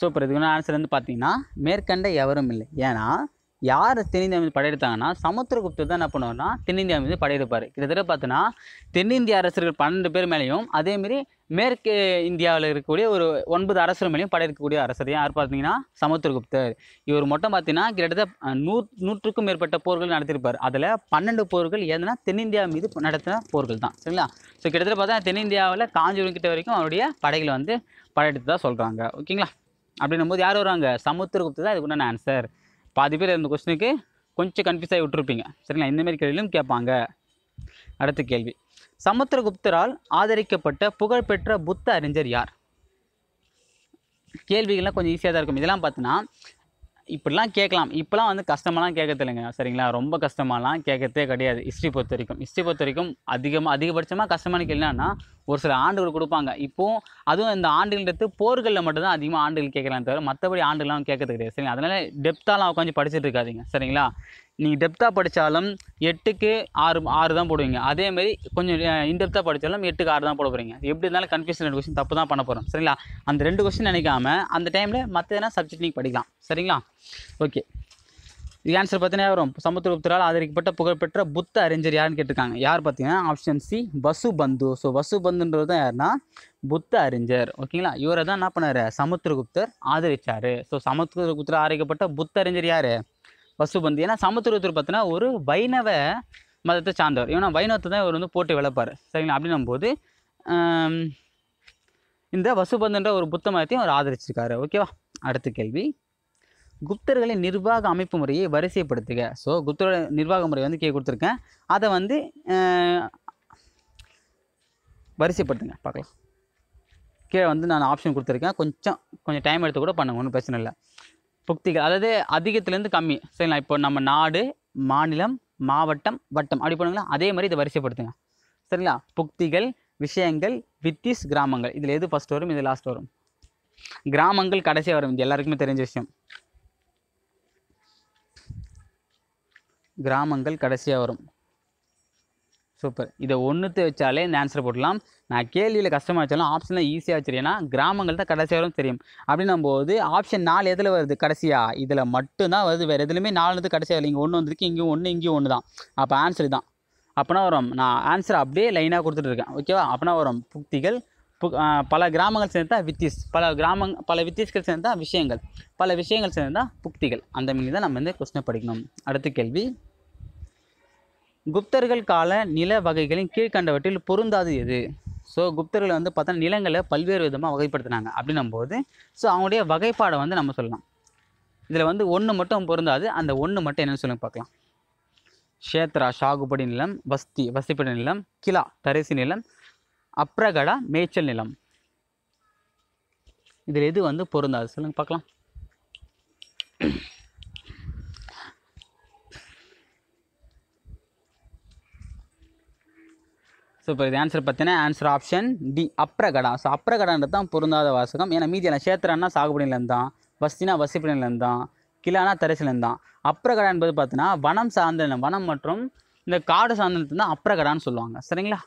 சூப்பர் இதுக்கு ஆன்சர் வந்து பார்த்தீங்கன்னா மேற்கண்ட எவரும் இல்லை ஏன்னா யார் தென்னிந்தியா மீது படையெடுத்தாங்கன்னா சமுத்திரகுப்தர் தான் என்ன பண்ணுவார்னா தென்னிந்தியா மீது படையெடுப்பார் கிட்டத்தட்ட பார்த்தோன்னா தென்னிந்திய அரசர்கள் பன்னெண்டு பேர் மேலேயும் அதேமாரி மேற்கு இந்தியாவில் இருக்கக்கூடிய ஒரு ஒன்பது அரசர் மேலேயும் படையெடுக்கக்கூடிய அரசர் யார் பார்த்தீங்கன்னா சமுத்திரகுப்தர் இவர் மொட்டம் பார்த்தீங்கன்னா கிட்டத்தட்ட நூ நூற்றுக்கும் மேற்பட்ட போர்கள் நடத்திருப்பார் அதில் பன்னெண்டு போர்கள் ஏதுன்னா தென்னிந்தியா மீது நடத்தின போர்கள் தான் சரிங்களா ஸோ கிட்டத்தட்ட பார்த்தா தென்னிந்தியாவில் காஞ்சிபுரம் கிட்ட வரைக்கும் அவருடைய படைகளை வந்து படையெடுத்து தான் சொல்கிறாங்க ஓகேங்களா அப்படின்னும் போது யார் வருவாங்க சமுத்திரகுப்து தான் இதுக்குண்டான ஆன்சர் பாதி பேர் இந்த கொஸ்டினுக்கு கொஞ்சம் கன்ஃபியூஸாக விட்டுருப்பீங்க சரிங்களா இந்தமாரி கேள்வியிலும் கேட்பாங்க அடுத்த கேள்வி சமுத்திரகுப்தரால் ஆதரிக்கப்பட்ட புகழ்பெற்ற புத்த அறிஞர் யார் கேள்விகள்லாம் கொஞ்சம் ஈஸியாக தான் இருக்கும் இதெல்லாம் பார்த்தீங்கன்னா இப்படிலாம் கேட்கலாம் இப்போலாம் வந்து கஷ்டமெல்லாம் கேட்கறது இல்லைங்க சரிங்களா ரொம்ப கஷ்டமாலாம் கேட்கறதே கிடையாது ஹிஸ்ட்ரி பொறுத்த வரைக்கும் ஹிஸ்ட்ரி பொறுத்த வரைக்கும் அதிகமாக அதிகபட்சமாக கஷ்டமான கேள்வினா ஒரு சில ஆண்டுகள் கொடுப்பாங்க இப்போது அதுவும் இந்த ஆண்டுகள்ன்றது போர்களில் மட்டும்தான் அதிகமாக ஆண்டுகள் கேட்கலாம் தவிர மற்றபடி ஆண்டுகள்லாம் கேட்கறது கிடையாது சரிங்க அதனால் டெப்த்தாலாம் உட்காந்து படிச்சுட்டு இருக்காதிங்க சரிங்களா நீங்கள் டெப்த்தாக படித்தாலும் எட்டுக்கு ஆறு ஆறு தான் போடுவீங்க அதேமாரி கொஞ்சம் இன்டெப்த்தாக படித்தாலும் எட்டுக்கு ஆறு தான் போட போகிறீங்க எப்படி இருந்தாலும் கன்ஃபியூஷன் ரெண்டு கொஸ்டின் தப்பு தான் பண்ண போகிறோம் சரிங்களா அந்த ரெண்டு கொஸ்டின் நினைக்காம அந்த டைமில் மற்ற எதனா சப்ஜெக்ட் நீங்கள் படிக்கலாம் சரிங்களா ஓகே இது ஆன்சர் பார்த்தீங்கன்னா வரும் சமுத்திரகுப்தரால் ஆதரிக்கப்பட்ட புகழ்பெற்ற புத்த அறிஞர் யாருன்னு கேட்டிருக்காங்க யார் பார்த்தீங்கன்னா ஆப்ஷன் சி வசு பந்து ஸோ வசு பந்துன்றது தான் யாருன்னா புத்த அறிஞர் ஓகேங்களா இவரை தான் என்ன பண்ணார் சமுத்திரகுப்தர் ஆதரித்தார் ஸோ சமுத்திரகுப்தர் ஆதரிக்கப்பட்ட புத்த அறிஞர் யார் பந்து ஏன்னா சமுத்திரகுப்தர் பார்த்தீங்கன்னா ஒரு வைணவ மதத்தை சார்ந்தவர் ஏன்னா வைணவத்தை தான் இவர் வந்து போட்டு விளப்பார் சரிங்களா அப்படின்னும் போது இந்த வசுபந்துன்ற ஒரு புத்த மதத்தையும் அவர் ஆதரிச்சிருக்காரு ஓகேவா அடுத்த கேள்வி குப்தர்களின் நிர்வாக அமைப்பு முறையை வரிசைப்படுத்துக ஸோ குப்தரோட நிர்வாக முறை வந்து கே கொடுத்துருக்கேன் அதை வந்து வரிசைப்படுத்துங்க பார்க்கலாம் கீழே வந்து நான் ஆப்ஷன் கொடுத்துருக்கேன் கொஞ்சம் கொஞ்சம் டைம் எடுத்து கூட பண்ணுங்க ஒன்றும் பிரச்சனை இல்லை புக்திகள் அதாவது அதிகத்துலேருந்து கம்மி சரிங்களா இப்போ நம்ம நாடு மாநிலம் மாவட்டம் வட்டம் அப்படி பண்ணுங்களா அதே மாதிரி இதை வரிசைப்படுத்துங்க சரிங்களா புக்திகள் விஷயங்கள் வித்திஸ் கிராமங்கள் இதில் எது ஃபஸ்ட் வரும் இது லாஸ்ட் வரும் கிராமங்கள் கடைசியாக வரும் இது எல்லாருக்குமே தெரிஞ்ச விஷயம் கிராமங்கள் கடைசியாக வரும் சூப்பர் இதை ஒன்றுத்து வச்சாலே இந்த ஆன்சர் போட்டலாம் நான் கேள்வியில் கஷ்டமாக வச்சாலும் ஆப்ஷன்லாம் ஈஸியாக வச்சுருக்கேன்னா கிராமங்கள் தான் கடைசியாக வரும் தெரியும் அப்படின்னும் போது ஆப்ஷன் நாலு எதில் வருது கடைசியாக இதில் மட்டும்தான் வருது வேறு எதுலையுமே நாலு வந்து கடைசியாக இல்லை இங்கே ஒன்று வந்துருக்கு இங்கேயும் ஒன்று இங்கேயும் ஒன்று தான் அப்போ ஆன்சர் தான் அப்போனா வரும் நான் ஆன்சர் அப்படியே லைனாக கொடுத்துட்ருக்கேன் ஓகேவா அப்போனா வரும் புக்திகள் பல கிராமங்கள் சேர்ந்தா வித்திஸ் பல கிராம பல வித்திஸ்கள் சேர்ந்தால் விஷயங்கள் பல விஷயங்கள் சேர்ந்தால் புக்திகள் அந்த மீனிங் தான் நம்ம வந்து கொஸ்டினை படிக்கணும் அடுத்த கேள்வி குப்தர்கள் கால நில வகைகளின் கீழ்கண்டவற்றில் பொருந்தாது எது ஸோ குப்தர்களை வந்து பார்த்தா நிலங்களை பல்வேறு விதமாக வகைப்படுத்தினாங்க அப்படின்னும் போது ஸோ அவங்களுடைய வகைப்பாடை வந்து நம்ம சொல்லலாம் இதில் வந்து ஒன்று மட்டும் பொருந்தாது அந்த ஒன்று மட்டும் என்னென்னு சொல்லுங்க பார்க்கலாம் ஷேத்ரா சாகுபடி நிலம் வஸ்தி வசிப்படி நிலம் கிலா தரிசு நிலம் அப்ரகடா மேய்ச்சல் நிலம் இதில் எது வந்து பொருந்தாது சொல்லுங்கள் பார்க்கலாம் ஸோ இப்போ இது ஆன்சர் பார்த்தீங்கன்னா ஆன்சர் ஆப்ஷன் டி அப்ரகடா ஸோ அப்ரகடான்றது தான் பொருந்தாத வாசகம் ஏன்னா மீதி என்ன சேத்திரன்னா சாகுபடியிலேருந்தான் தான் வஸ்தினா கிளானா தான் கிலானா தான் அப்ரகடா என்பது பார்த்தீங்கன்னா வனம் சார்ந்த வனம் மற்றும் இந்த காடு சார்ந்தது தான் அப்ரகடான்னு சொல்லுவாங்க சரிங்களா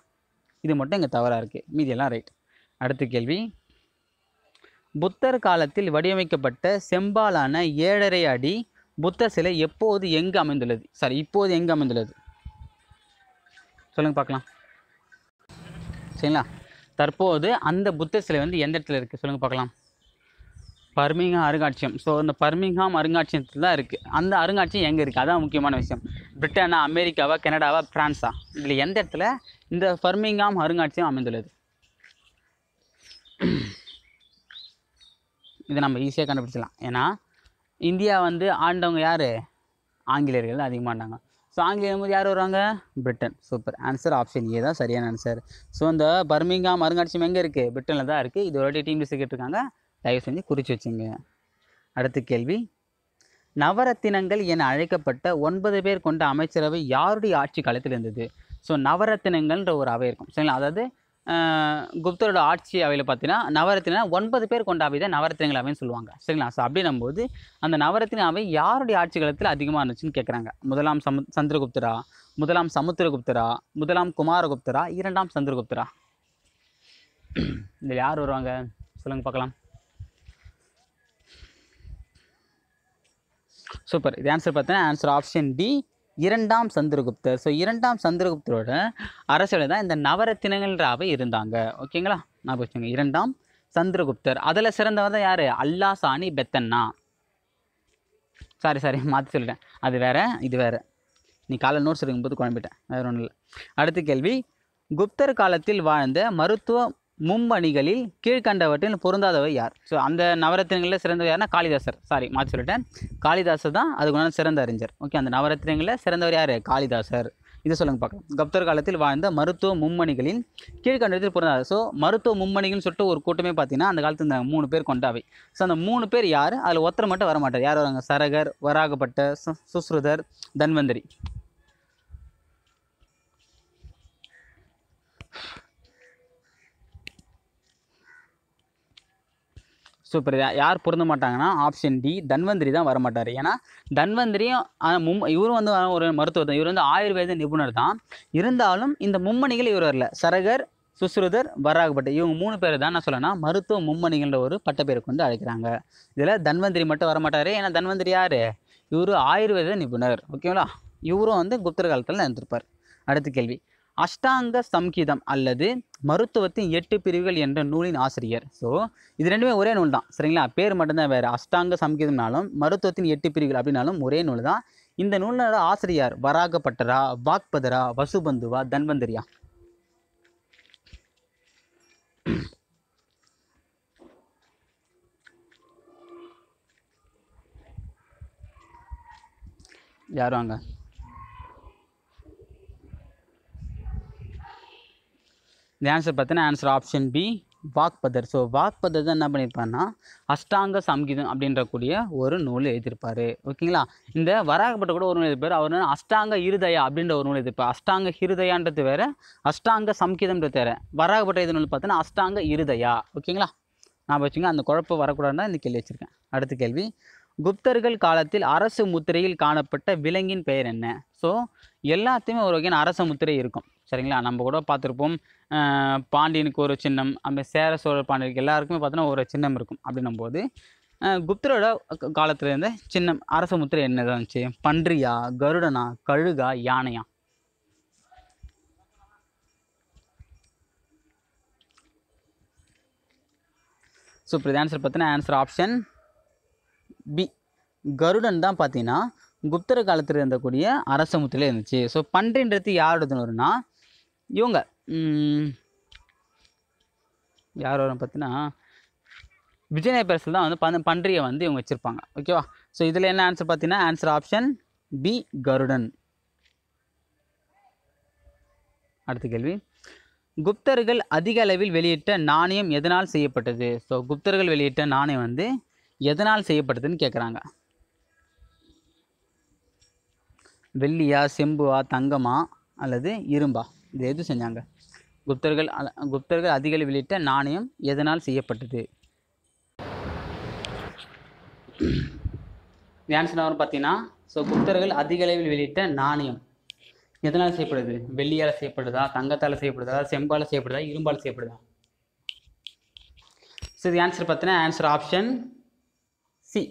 இது மட்டும் இங்கே தவறாக இருக்குது மீதியெல்லாம் ரைட் அடுத்த கேள்வி புத்தர் காலத்தில் வடிவமைக்கப்பட்ட செம்பாலான ஏழரை அடி புத்தர் சிலை எப்போது எங்கு அமைந்துள்ளது சாரி இப்போது எங்கு அமைந்துள்ளது சொல்லுங்கள் பார்க்கலாம் சரிங்களா தற்போது அந்த புத்த சிலை வந்து எந்த இடத்துல இருக்குது சொல்லுங்கள் பார்க்கலாம் பர்மிங்ஹாம் அருங்காட்சியம் ஸோ இந்த பர்மிகாம் அருங்காட்சியத்தில் தான் இருக்குது அந்த அருங்காட்சியம் எங்கே இருக்குது அதான் முக்கியமான விஷயம் பிரிட்டனா அமெரிக்காவா கனடாவா ஃப்ரான்ஸா இதில் எந்த இடத்துல இந்த பர்மிங்காம் அருங்காட்சியம் அமைந்துள்ளது இதை நம்ம ஈஸியாக கண்டுபிடிச்சலாம் ஏன்னா இந்தியா வந்து ஆண்டவங்க யார் ஆங்கிலேயர்கள் அதிகமாண்டாங்க ஸோ ஆங்கிலேயம் போது யார் வருவாங்க Britain super answer option A தான் சரியான ஆன்சர் ஸோ இந்த பர்மிங்காம் அருங்காட்சியம் எங்கே இருக்குது பிரிட்டனில் தான் இருக்குது இது ஒரு டீம் கேட்டிருக்காங்க தயவு செஞ்சு குறித்து வச்சுங்க அடுத்த கேள்வி நவரத்தினங்கள் என அழைக்கப்பட்ட ஒன்பது பேர் கொண்ட அமைச்சரவை யாருடைய ஆட்சி காலத்தில் இருந்தது ஸோ நவரத்தினங்கள்ன்ற ஒரு அவை இருக்கும் சரிங்களா அதாவது குப்தரோட ஆட்சி அவையில் பார்த்தீங்கன்னா நவரத்தின ஒன்பது பேர் கொண்ட அவை தான் நவரத்தினங்கள் அவைன்னு சொல்லுவாங்க சரிங்களா ஸோ அப்படின்னும்போது அந்த நவரத்தின அவை யாருடைய ஆட்சி காலத்தில் அதிகமாக இருந்துச்சுன்னு கேட்குறாங்க முதலாம் சமு சந்திரகுப்தரா முதலாம் சமுத்திரகுப்தரா முதலாம் குமாரகுப்தரா இரண்டாம் சந்திரகுப்தரா இதில் யார் வருவாங்க சொல்லுங்கள் பார்க்கலாம் சூப்பர் இது ஆன்சர் பார்த்தீங்கன்னா ஆன்சர் ஆப்ஷன் டி இரண்டாம் சந்திரகுப்தர் ஸோ இரண்டாம் சந்திரகுப்தரோட அரசியல் தான் இந்த நவரத்தினங்கள்ன்றாவே இருந்தாங்க ஓகேங்களா நான் போச்சுங்க இரண்டாம் சந்திரகுப்தர் அதில் சிறந்தவர் தான் யார் அல்லா சாணி பெத்தன்னா சாரி சாரி மாற்றி சொல்லிட்டேன் அது வேறு இது வேறு நீ காலை நோட்ஸ் இருக்கும்போது குழம்பிட்டேன் வேறு ஒன்றும் இல்லை அடுத்த கேள்வி குப்தர் காலத்தில் வாழ்ந்த மருத்துவ மும்பணிகளில் கீழ்கண்டவற்றில் பொருந்தாதவை யார் ஸோ அந்த நவரத்தினங்களில் சிறந்தவர் யார்னா காளிதாசர் சாரி மாற்றி சொல்லிட்டேன் காளிதாசர் தான் அதுக்குண்டான சிறந்த அறிஞர் ஓகே அந்த நவரத்தினங்களில் சிறந்தவர் யார் காளிதாசர் இது சொல்லுங்க பார்க்கலாம் கப்தர் காலத்தில் வாழ்ந்த மருத்துவ மும்மணிகளின் கீழ்கண்டத்தில் பொருந்தாது ஸோ மருத்துவ மும்மணிகள்னு சொல்லிட்டு ஒரு கூட்டமே பார்த்தீங்கன்னா அந்த காலத்தில் இந்த மூணு பேர் கொண்டாவை ஸோ அந்த மூணு பேர் யார் அதில் ஒருத்தர் மட்டும் வரமாட்டார் யார் வராங்க சரகர் வராகப்பட்ட சுஸ்ருதர் தன்வந்தரி சூப்பர் யார் பொருந்த மாட்டாங்கன்னா ஆப்ஷன் டி தன்வந்திரி தான் வரமாட்டார் ஏன்னா தன்வந்திரியும் மும் இவரும் வந்து ஒரு மருத்துவர் தான் இவர் வந்து ஆயுர்வேத நிபுணர் தான் இருந்தாலும் இந்த மும்மணிகள் இவர் வரல சரகர் சுஸ்ருதர் வராகப்பட்ட இவங்க மூணு பேர் தான் நான் சொல்லணும் மருத்துவ மும்மணிகள்ன்ற ஒரு பட்டப்பேருக்கு வந்து அழைக்கிறாங்க இதில் தன்வந்திரி மட்டும் வரமாட்டார் ஏன்னா தன்வந்திரி யார் இவர் ஆயுர்வேத நிபுணர் ஓகேங்களா இவரும் வந்து குப்தர் காலத்தில் இருந்திருப்பார் அடுத்த கேள்வி அஷ்டாங்க சம்கீதம் அல்லது மருத்துவத்தின் எட்டு பிரிவுகள் என்ற நூலின் ஆசிரியர் ஸோ இது ரெண்டுமே ஒரே நூல் தான் சரிங்களா பேர் மட்டும்தான் வேறு அஷ்டாங்க சம்கீதம்னாலும் மருத்துவத்தின் எட்டு பிரிவுகள் அப்படின்னாலும் ஒரே நூல் தான் இந்த நூலோட ஆசிரியர் வராகப்பட்டரா வாக்பதரா வசுபந்துவா தன்வந்தரியா யார் வாங்க இந்த ஆன்சர் பார்த்தீங்கன்னா answer option B Vagbhatar so Vagbhatar தான் என்ன பண்ணியிருப்பாருன்னா அஷ்டாங்க சம்கீதம் அப்படின்றக்கூடிய ஒரு நூல் எழுதியிருப்பார் ஓகேங்களா இந்த வராகப்பட்ட கூட ஒரு நூல் எழுதிப்பார் அவர் அஷ்டாங்க இருதயா அப்படின்ற ஒரு நூல் எதிர்ப்பார் அஷ்டாங்க ஹிருதயான்றது வேறு அஷ்டாங்க சம்கீதம்ன்றது வேறு வராகப்பட்ட இது நூல் பார்த்தோன்னா அஷ்டாங்க இருதயா ஓகேங்களா நான் வச்சுங்க அந்த குழப்பம் வரக்கூடாதுன்னா இந்த கேள்வி வச்சுருக்கேன் அடுத்த கேள்வி குப்தர்கள் காலத்தில் அரசு முத்திரையில் காணப்பட்ட விலங்கின் பெயர் என்ன ஸோ எல்லாத்தையுமே ஒரு வகையான அரச முத்திரை இருக்கும் சரிங்களா நம்ம கூட பார்த்துருப்போம் பாண்டியனுக்கு ஒரு சின்னம் அந்த சேர சோழ பாண்டியனுக்கு எல்லாருக்குமே பார்த்தோன்னா ஒரு சின்னம் இருக்கும் அப்படின்னும்போது குப்தரோட காலத்தில் இருந்த சின்னம் அரச முத்திரை என்னதான் இருந்துச்சு பன்றியா கருடனா கழுகா யானையா ஸோ இது ஆன்சர் பார்த்தீங்கன்னா ஆன்சர் ஆப்ஷன் பி கருடன் தான் பார்த்தீங்கன்னா குப்தர காலத்தில் இருந்தக்கூடிய அரச முத்திலே இருந்துச்சு ஸோ பன்றின்றது யாரோடதுன்னு வருன்னா இவங்க யார் வரும் பார்த்தீங்கன்னா விஜயநகர் பேரரசில் தான் வந்து பன் பன்றியை வந்து இவங்க வச்சுருப்பாங்க ஓகேவா ஸோ இதில் என்ன ஆன்சர் பார்த்தீங்கன்னா ஆன்சர் ஆப்ஷன் பி கருடன் அடுத்த கேள்வி குப்தர்கள் அதிக அளவில் வெளியிட்ட நாணயம் எதனால் செய்யப்பட்டது ஸோ குப்தர்கள் வெளியிட்ட நாணயம் வந்து எதனால் செய்யப்பட்டதுன்னு கேட்குறாங்க வெள்ளியா செம்புவா தங்கமா அல்லது இரும்பா இது எது செஞ்சாங்க குப்தர்கள் குப்தர்கள் அதிகளை வெளியிட்ட நாணயம் எதனால் செய்யப்பட்டது ஆன்சர் வரும் பார்த்தீங்கன்னா ஸோ குப்தர்கள் அதிகளவில் வெளியிட்ட நாணயம் எதனால் செய்யப்படுது வெள்ளியால் செய்யப்படுதா தங்கத்தால் செய்யப்படுதா செம்பால் செய்யப்படுதா இரும்பால் செய்யப்படுதா ஸோ இது ஆன்சர் பார்த்தீங்கன்னா ஆன்சர் ஆப்ஷன் சி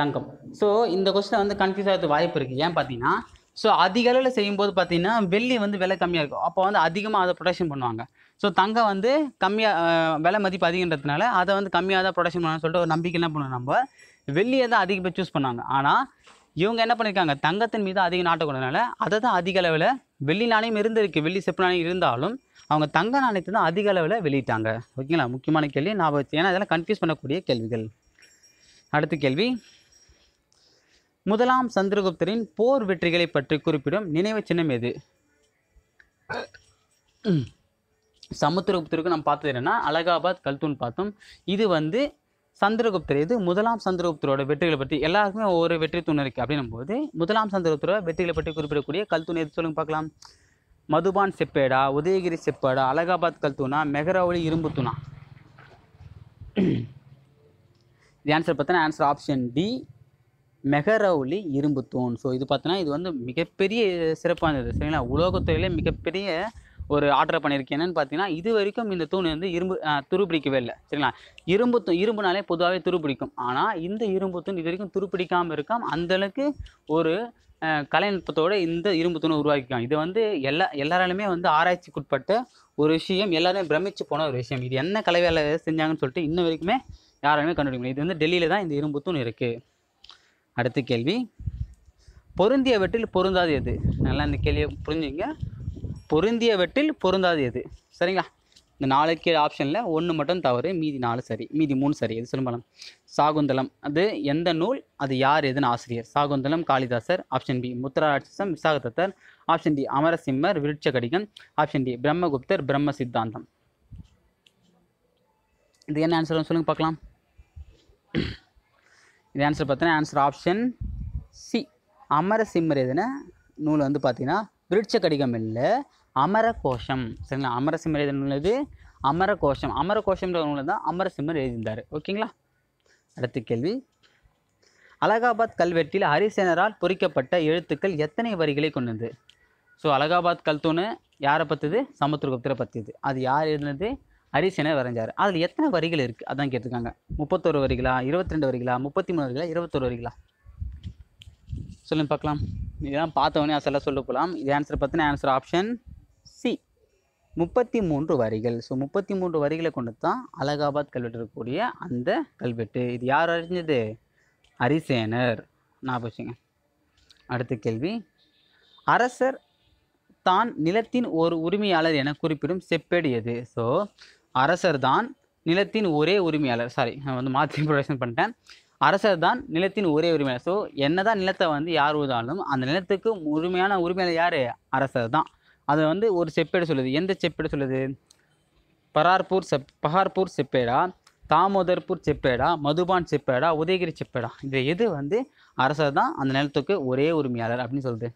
தங்கம் ஸோ இந்த கொஸ்டின் வந்து கன்ஃபியூஸ் ஆகிறது வாய்ப்பு இருக்குது ஏன் பார்த்தீங்கன்னா ஸோ அதிக அளவில் செய்யும்போது பார்த்திங்கன்னா வெள்ளி வந்து விலை கம்மியாக இருக்கும் அப்போ வந்து அதிகமாக அதை ப்ரொடக்ஷன் பண்ணுவாங்க ஸோ தங்கம் வந்து கம்மியாக விலை மதிப்பு அதிகன்றதுனால அதை வந்து கம்மியாக தான் ப்ரொடக்ஷன் பண்ணுவாங்கன்னு சொல்லிட்டு ஒரு நம்பிக்கை என்ன பண்ணுவோம் நம்ம வெள்ளியை தான் அதிக பேர் சூஸ் பண்ணாங்க ஆனால் இவங்க என்ன பண்ணியிருக்காங்க தங்கத்தின் மீது அதிக நாட்டை கொண்டதுனால அதை தான் அதிக அளவில் வெள்ளி நாணயம் இருந்திருக்கு வெள்ளி செப்பு நாணயம் இருந்தாலும் அவங்க தங்க நாணயத்தை தான் அதிக அளவில் வெளியிட்டாங்க ஓகேங்களா முக்கியமான கேள்வி நான் ஏன்னா இதெல்லாம் கன்ஃபியூஸ் பண்ணக்கூடிய கேள்விகள் அடுத்த கேள்வி முதலாம் சந்திரகுப்தரின் போர் வெற்றிகளை பற்றி குறிப்பிடும் நினைவு சின்னம் எது சமுத்திரகுப்தருக்கு நம்ம பார்த்தது என்னென்னா அலகாபாத் கல்தூன் பார்த்தோம் இது வந்து சந்திரகுப்தர் இது முதலாம் சந்திரகுப்தரோட வெற்றிகளை பற்றி எல்லாருக்குமே ஒவ்வொரு வெற்றி தூண் இருக்குது அப்படின்னும் போது முதலாம் சந்திரகுப்தரோட வெற்றிகளை பற்றி குறிப்பிடக்கூடிய கல்தூண் எது சொல்லுங்க பார்க்கலாம் மதுபான் செப்பேடா உதயகிரி செப்பேடா அலகாபாத் கல்தூனா மெகராவளி இரும்பு தூணா இது ஆன்சர் பார்த்தோன்னா ஆன்சர் ஆப்ஷன் டி மெகரவுலி இரும்பு தூண் ஸோ இது பார்த்தோன்னா இது வந்து மிகப்பெரிய சிறப்பானது சரிங்களா உலோகத்துறையிலே மிகப்பெரிய ஒரு ஆர்டர் பண்ணியிருக்கேன் என்னென்னு பார்த்தீங்கன்னா இது வரைக்கும் இந்த தூண் வந்து இரும்பு துருப்பிடிக்கவே இல்லை சரிங்களா இரும்பு தூ இரும்புனாலே பொதுவாகவே துருப்பிடிக்கும் ஆனால் இந்த இரும்பு தூண் இது வரைக்கும் துருப்பிடிக்காமல் இருக்காம் அந்தளவுக்கு ஒரு கலைநுட்பத்தோடு இந்த இரும்பு தூணை உருவாக்கிக்கலாம் இது வந்து எல்லா எல்லாராலுமே வந்து ஆராய்ச்சிக்குட்பட்ட ஒரு விஷயம் எல்லாருமே பிரமிச்சு போன ஒரு விஷயம் இது என்ன கலவையால் செஞ்சாங்கன்னு சொல்லிட்டு இன்ன வரைக்குமே யாராலுமே கண்டுபிடிக்கணும் இது வந்து டெல்லியில் தான் இந்த இரும்பு தூண் இருக்குது அடுத்த கேள்வி பொருந்திய வெட்டில் பொருந்தாது எது நல்லா இந்த கேள்வியை புரிஞ்சுங்க வெட்டில் பொருந்தாது எது சரிங்களா இந்த நாளைக்கு ஆப்ஷனில் ஒன்று மட்டும் தவறு மீதி நாலு சரி மீதி மூணு சரி எது சொல்லும்போலாம் சாகுந்தலம் அது எந்த நூல் அது யார் எதுன்னு ஆசிரியர் சாகுந்தலம் காளிதாசர் ஆப்ஷன் பி முத்ராட்சம் விசாகதத்தர் ஆப்ஷன் டி அமரசிம்மர் கடிகன் ஆப்ஷன் டி பிரம்மகுப்தர் பிரம்ம சித்தாந்தம் இது என்ன ஆன்சர் சொல்லுங்கள் பார்க்கலாம் இது ஆன்சர் பார்த்தீங்கன்னா answer option C Amarasimhar எதுனா நூல் வந்து பார்த்தீங்கன்னா விருட்ச கடிகம் இல்லை அமர கோஷம் சரிங்களா அமர சிம்மர் எதுன்னு இது அமர கோஷம் அமர கோஷம்ன்ற நூலில் தான் அமர சிம்மர் எழுதியிருந்தார் ஓகேங்களா அடுத்த கேள்வி அலகாபாத் கல்வெட்டில் ஹரிசேனரால் பொறிக்கப்பட்ட எழுத்துக்கள் எத்தனை வரிகளை கொண்டது ஸோ அலகாபாத் கல்தூன்னு யாரை பற்றியது சமுத்திரகுப்தரை பற்றியது அது யார் எழுதினது அரிசனை வரைஞ்சார் அதில் எத்தனை வரிகள் இருக்குது அதான் கேட்டிருக்காங்க முப்பத்தொரு வரிகளா இருபத்தி ரெண்டு வரிகளா முப்பத்தி மூணு வரிகளா இருபத்தொரு வரிகளா சொல்லுங்க பார்க்கலாம் இதெல்லாம் பார்த்தவொடனே அசலாக சொல்ல போகலாம் இது ஆன்சர் பார்த்தீங்கன்னா ஆன்சர் ஆப்ஷன் சி முப்பத்தி மூன்று வரிகள் ஸோ முப்பத்தி மூன்று வரிகளை கொண்டு தான் அலகாபாத் கல்வெட்டு இருக்கக்கூடிய அந்த கல்வெட்டு இது யார் அறிஞ்சது அரிசேனர் நான் போச்சுங்க அடுத்த கேள்வி அரசர் தான் நிலத்தின் ஒரு உரிமையாளர் என குறிப்பிடும் செப்பேடு எது ஸோ அரசர் தான் நிலத்தின் ஒரே உரிமையாளர் சாரி நான் வந்து மாற்றி ப்ரொடக்ஷன் பண்ணிட்டேன் அரசர் தான் நிலத்தின் ஒரே உரிமையாளர் ஸோ என்னதான் நிலத்தை வந்து யார் உதாலும் அந்த நிலத்துக்கு உரிமையான உரிமையாளர் யார் அரசர் தான் அதை வந்து ஒரு செப்பேடு சொல்லுது எந்த செப்பேடு சொல்லுது பரார்பூர் செப் பஹார்பூர் செப்பேடா தாமோதர்பூர் செப்பேடா மதுபான் செப்பேடா உதயகிரி செப்பேடா இது எது வந்து அரசர் தான் அந்த நிலத்துக்கு ஒரே உரிமையாளர் அப்படின்னு சொல்லுது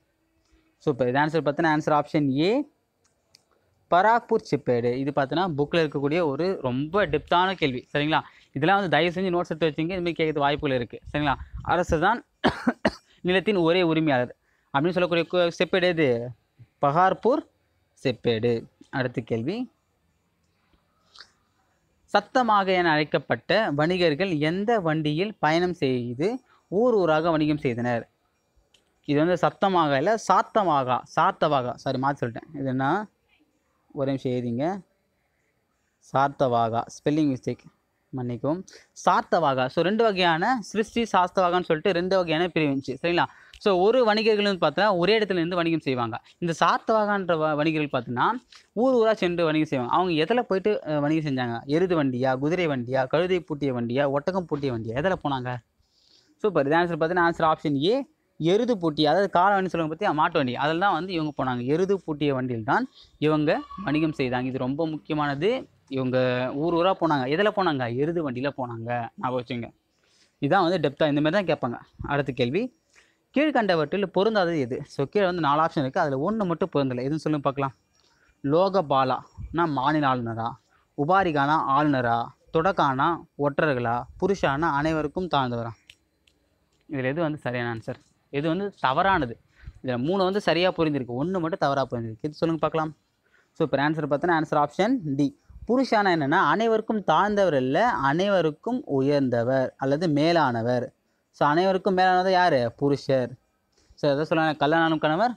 சூப்பர் இது ஆன்சர் பார்த்தீங்கன்னா ஆன்சர் ஆப்ஷன் ஏ பராக்பூர் சிப்பேடு இது பார்த்தோன்னா புக்கில் இருக்கக்கூடிய ஒரு ரொம்ப டெப்த்தான கேள்வி சரிங்களா இதெல்லாம் வந்து தயவு செஞ்சு நோட்ஸ் எடுத்து வச்சிங்க இதுமாதிரி கேட்குறது வாய்ப்புகள் இருக்குது சரிங்களா அரசு தான் நிலத்தின் ஒரே உரிமையாளர் அப்படின்னு சொல்லக்கூடிய செப்பேடு இது பகார்பூர் செப்பேடு அடுத்த கேள்வி சத்தமாக என அழைக்கப்பட்ட வணிகர்கள் எந்த வண்டியில் பயணம் செய்து ஊர் ஊராக வணிகம் செய்தனர் இது வந்து சத்தமாக இல்லை சாத்தமாக சாத்தவாக சாரி மாற்றி சொல்லிட்டேன் இது என்ன ஒரே நிமிஷம் எழுதிங்க சார்த்தவாகா ஸ்பெல்லிங் மிஸ்டேக் மன்னிக்கும் சார்த்தவாகா ஸோ ரெண்டு வகையான சிருஷ்டி சாஸ்தவாகான்னு சொல்லிட்டு ரெண்டு வகையான பிரிவுச்சு சரிங்களா ஸோ ஒரு வணிகர்கள் வந்து பார்த்தா ஒரே இடத்துல இருந்து வணிகம் செய்வாங்க இந்த சார்த்தவாகான்ற வணிகர்கள் பார்த்தீங்கன்னா ஊர் ஊராக சென்று வணிகம் செய்வாங்க அவங்க எதில் போயிட்டு வணிகம் செஞ்சாங்க எருது வண்டியா குதிரை வண்டியா கழுதை பூட்டிய வண்டியா ஒட்டகம் பூட்டிய வண்டியா எதில் போனாங்க சூப்பர் இது ஆன்சர் பார்த்தீங்கன்னா ஆன்சர் ஆப்ஷன் ஏ எருது பூட்டி அதாவது கால வண்டி சொல்லுவாங்க பற்றி மாட்டு வண்டி அதில் தான் வந்து இவங்க போனாங்க எருது பூட்டிய வண்டியில் தான் இவங்க வணிகம் செய்தாங்க இது ரொம்ப முக்கியமானது இவங்க ஊர் ஊராக போனாங்க எதில் போனாங்க எருது வண்டியில் போனாங்க நான் வச்சுங்க இதுதான் வந்து டெப்த்தாக இந்தமாதிரி தான் கேட்பாங்க அடுத்த கேள்வி கீழ்கண்டவற்றில் பொருந்தாதது எது ஸோ கீழே வந்து நாலு ஆப்ஷன் இருக்குது அதில் ஒன்று மட்டும் பொருந்தலை எதுன்னு சொல்லுங்க பார்க்கலாம் லோகபாலானா மாநில ஆளுநரா உபாரிகானா ஆளுநரா தொடக்கானா ஒற்றர்களா புருஷானா அனைவருக்கும் தாழ்ந்தவரா இதில் எது வந்து சரியான ஆன்சர் இது வந்து தவறானது இதில் மூணு வந்து சரியாக புரிஞ்சிருக்கு ஒன்று மட்டும் தவறாக புரிஞ்சிருக்கு இது சொல்லுங்கள் பார்க்கலாம் ஸோ இப்போ ஆன்சர் பார்த்தோன்னா ஆன்சர் ஆப்ஷன் டி புருஷானா என்னென்னா அனைவருக்கும் தாழ்ந்தவர் இல்லை அனைவருக்கும் உயர்ந்தவர் அல்லது மேலானவர் ஸோ அனைவருக்கும் மேலானவர் யார் புருஷர் ஸோ எதை சொல்கிறாங்க கல்யாணம் கணவர்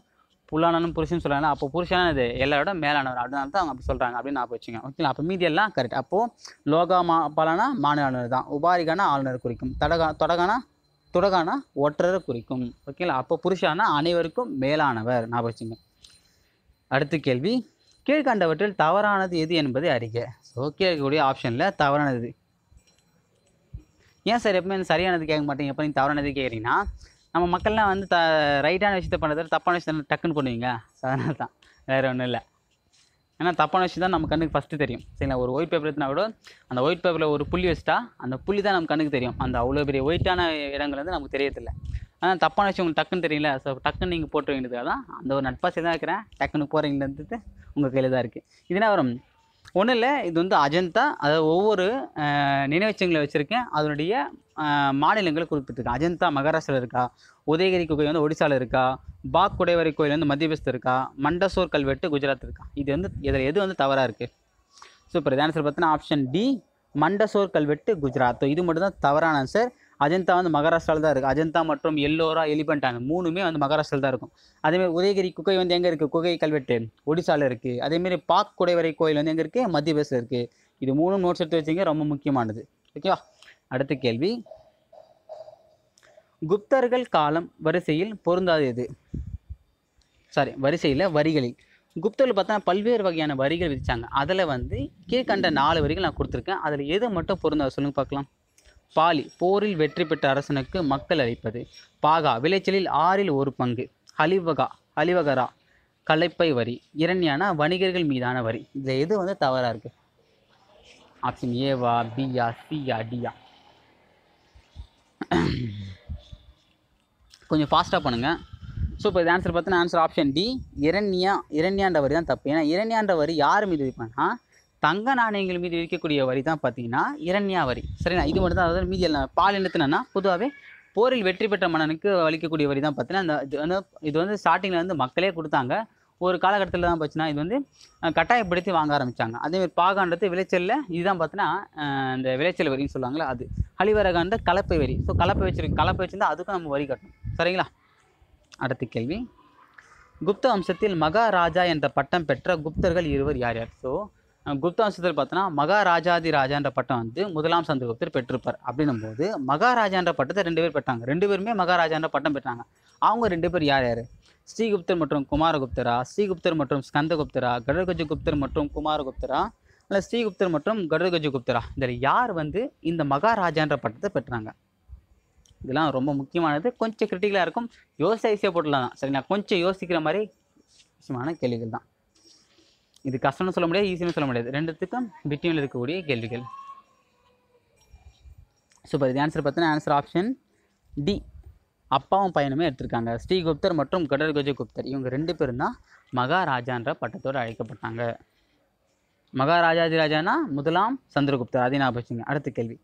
புல்லானாலும் புருஷன் சொல்கிறாங்க அப்போ புருஷனானது எல்லாரோட மேலானவர் அதனால தான் அவங்க அப்படி சொல்கிறாங்க அப்படின்னு நான் வச்சுங்க ஓகேங்களா அப்போ மீதி எல்லாம் கரெக்ட் அப்போது லோகா மா பலனா மாநிலானவர் தான் உபாரிகான ஆளுநர் குறிக்கும் தடகா தொடகானா துடகானா ஒற்றரை குறிக்கும் ஓகேங்களா அப்போ புருஷானா அனைவருக்கும் மேலானவர் நான் அடுத்த கேள்வி கீழ்கண்டவற்றில் தவறானது எது என்பதை அறிக ஸோ கேட்கக்கூடிய ஆப்ஷனில் தவறானது ஏன் சார் எப்பவுமே சரியானது கேட்க மாட்டீங்க எப்போ நீங்கள் தவறானது கேட்குறீங்கன்னா நம்ம மக்கள்லாம் வந்து த ரைட்டான விஷயத்த பண்ணுறது தப்பான விஷயத்த டக்குன்னு பண்ணுவீங்க ஸோ அதனால தான் வேறு ஒன்றும் இல்லை ஏன்னா தப்பான விஷயம் தான் நம்ம கண்ணுக்கு ஃபஸ்ட்டு தெரியும் சரிங்களா ஒரு ஒயிட் பேப்பர் எடுத்துனா கூட அந்த ஒயிட் பேப்பரில் ஒரு புள்ளி வச்சுட்டா அந்த புள்ளி தான் நம்ம கண்ணுக்கு தெரியும் அந்த அவ்வளோ பெரிய ஒயிட்டான இடங்கள் வந்து நமக்கு தெரியறதில்ல ஆனால் தப்பான விஷயம் உங்களுக்கு டக்குன்னு தெரியல ஸோ டக்குன்னு நீங்கள் போட்டு வைங்கிறதுக்காக தான் அந்த ஒரு நட்பாசை தான் இருக்கிறேன் டக்குன்னு போகிறீங்கன்றது உங்கள் கையில் தான் இருக்குது இதுனா வரும் ஒன்றும் இல்லை இது வந்து அஜந்தா அதாவது ஒவ்வொரு நினைவச்சங்களை வச்சுருக்கேன் அதனுடைய மாநிலங்கள் குறிப்பிட்டிருக்கா அஜந்தா மகாராஷ்டிரா இருக்கா உதயகிரி குகை வந்து ஒடிசாவில் இருக்கா பாக் குடைவரை கோயில் வந்து மத்திய பிரதேசத்தில் இருக்கா மண்டசோர் கல்வெட்டு குஜராத் இருக்கா இது வந்து இதில் எது வந்து தவறாக இருக்குது சூப்பர் இது ஆன்சர் பார்த்தீங்கன்னா ஆப்ஷன் டி மண்டசோர் கல்வெட்டு குஜராத் இது மட்டும் தான் தவறான ஆன்சர் அஜந்தா வந்து மகாராஷ்டிராவில் தான் இருக்குது அஜந்தா மற்றும் எல்லோரா எலிபென்டான் மூணுமே வந்து மகாராஷ்டிராவில் தான் இருக்கும் அதேமாதிரி உதயகிரி குகை வந்து எங்கே இருக்குது குகை கல்வெட்டு ஒடிசாவில் இருக்குது அதேமாரி பாக் குடைவரை கோயில் வந்து எங்கே இருக்குது மத்திய பிரதேசில் இருக்குது இது மூணும் நோட்ஸ் எடுத்து வச்சிங்க ரொம்ப முக்கியமானது ஓகேவா அடுத்த கேள்வி குப்தர்கள் காலம் வரிசையில் பொருந்தாதது சாரி வரிசையில் வரிகளில் குப்தர்கள் பார்த்தா பல்வேறு வகையான வரிகள் விதித்தாங்க அதில் வந்து கீழ்கண்ட நாலு வரிகள் நான் கொடுத்துருக்கேன் அதில் எது மட்டும் பொருந்தாது சொல்லுங்க பார்க்கலாம் பாலி போரில் வெற்றி பெற்ற அரசனுக்கு மக்கள் அளிப்பது பாகா விளைச்சலில் ஆறில் ஒரு பங்கு ஹலிவகா ஹலிவகரா கலைப்பை வரி இரண்யானா வணிகர்கள் மீதான வரி இதில் எது வந்து தவறாக இருக்குது ஆப்ஷன் ஏவா பியா சியா டியா கொஞ்சம் ஃபாஸ்ட்டாக பண்ணுங்கள் ஸோ இப்போ இது ஆன்சர் பார்த்தீங்கன்னா ஆன்சர் ஆப்ஷன் டி இரண்யா இரண்யாண்ட வரி தான் தப்பு ஏன்னா இரண்யாண்ட வரி யார் மீது விற்பேன்னா தங்க நாணயங்கள் மீது விற்கக்கூடிய வரி தான் பார்த்தீங்கன்னா இரண்யா வரி சரிங்களா இது மட்டும் தான் அதாவது மீதி எல்லாம் பால் இனத்துனா பொதுவாகவே போரில் வெற்றி பெற்ற மன்னனுக்கு வலிக்கக்கூடிய வரி தான் பார்த்தீங்கன்னா அந்த இது வந்து இது வந்து ஸ்டார்டிங்கில் வந்து மக்களே கொடுத்தாங்க ஒரு காலகட்டத்தில் தான் போச்சுன்னா இது வந்து கட்டாயப்படுத்தி வாங்க ஆரம்பித்தாங்க அதேமாதிரி பாகான்றது விளைச்சலில் இதுதான் பார்த்தீங்கன்னா இந்த விளைச்சல் வரின்னு சொல்லுவாங்களே அது அழிவரகாண்ட கலப்பை வரி ஸோ கலப்பை வச்சிருக்கு கலப்பை வச்சுருந்தா அதுக்கும் நம்ம வரி கட்டணும் சரிங்களா அடுத்த கேள்வி குப்த வம்சத்தில் மகாராஜா என்ற பட்டம் பெற்ற குப்தர்கள் இருவர் யார் யார் ஸோ குப்த வம்சத்தில் பார்த்தோன்னா மகாராஜாதி ராஜான்ற பட்டம் வந்து முதலாம் சந்திரகுப்தர் பெற்றிருப்பார் அப்படின்னும் போது மகாராஜான்ற பட்டத்தை ரெண்டு பேர் பெற்றாங்க ரெண்டு பேருமே மகாராஜா என்ற பட்டம் பெற்றாங்க அவங்க ரெண்டு பேர் யார் யார் ஸ்ரீகுப்தர் மற்றும் குமாரகுப்தரா ஸ்ரீகுப்தர் மற்றும் ஸ்கந்தகுப்தரா குப்தர் மற்றும் குமாரகுப்தரா இல்லை ஸ்ரீகுப்தர் மற்றும் குப்தரா இதில் யார் வந்து இந்த மகாராஜான்ற பட்டத்தை பெற்றாங்க இதெல்லாம் ரொம்ப முக்கியமானது கொஞ்சம் கிரிட்டிக்கலாக இருக்கும் யோசிச்சா ஈஸியாக போட்டலாம் தான் சரி நான் கொஞ்சம் யோசிக்கிற மாதிரி விஷயமான கேள்விகள் தான் இது கஷ்டம்னு சொல்ல முடியாது ஈஸின்னு சொல்ல முடியாது ரெண்டுத்துக்கும் பிட்வீனில் இருக்கக்கூடிய கேள்விகள் சூப்பர் இது ஆன்சர் பார்த்தீங்கன்னா ஆன்சர் ஆப்ஷன் டி அப்பாவும் பையனுமே எடுத்திருக்காங்க ஸ்ரீகுப்தர் மற்றும் கடற்கஜ குப்தர் இவங்க ரெண்டு பேரும் தான் மகாராஜான்ற பட்டத்தோடு அழைக்கப்பட்டாங்க மகாராஜாதி ராஜானா முதலாம் சந்திரகுப்தர் நான் ஞாபகம் அடுத்த கேள்வி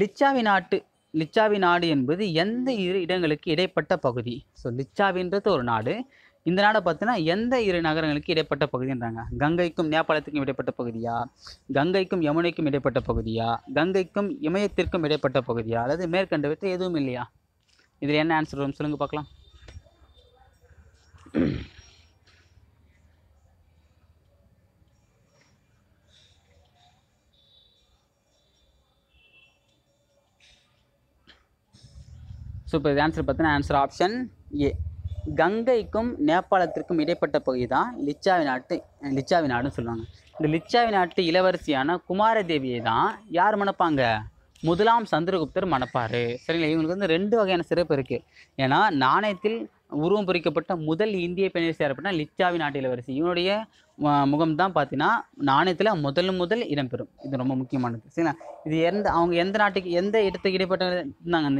லிச்சாவி நாட்டு லிச்சாவி நாடு என்பது எந்த இரு இடங்களுக்கு இடைப்பட்ட பகுதி ஸோ லிச்சாவின்றது ஒரு நாடு இந்த நாடை பார்த்தீங்கன்னா எந்த இரு நகரங்களுக்கு இடைப்பட்ட பகுதின்றாங்க கங்கைக்கும் நேபாளத்துக்கும் இடைப்பட்ட பகுதியா கங்கைக்கும் யமுனைக்கும் இடைப்பட்ட பகுதியா கங்கைக்கும் இமயத்திற்கும் இடைப்பட்ட பகுதியா அல்லது மேற்கண்டவற்றை எதுவும் இல்லையா இதில் என்ன ஆன்சர் வரும் சொல்லுங்கள் பார்க்கலாம் ஸோ இப்போ இது ஆன்சர் பார்த்தீங்கன்னா ஆன்சர் ஆப்ஷன் ஏ கங்கைக்கும் நேபாளத்திற்கும் இடைப்பட்ட பகுதி தான் லிச்சாவி நாட்டு லிச்சாவி நாடுன்னு சொல்லுவாங்க இந்த லிச்சாவி நாட்டு இளவரசியான குமாரதேவியை தான் யார் மணப்பாங்க முதலாம் சந்திரகுப்தர் மணப்பார் சரிங்களா இவங்களுக்கு வந்து ரெண்டு வகையான சிறப்பு இருக்குது ஏன்னா நாணயத்தில் உருவம் பொறிக்கப்பட்ட முதல் இந்திய பெண்ணை சேரப்பட்ட லிச்சாவி நாட்டில் வரிசை இவனுடைய முகம் தான் பார்த்தீங்கன்னா நாணயத்தில் முதல் முதல் இடம்பெறும் இது ரொம்ப முக்கியமானது சரிங்களா இது எந்த அவங்க எந்த நாட்டுக்கு எந்த இடத்துக்கு இடைப்பட்ட இருந்தாங்க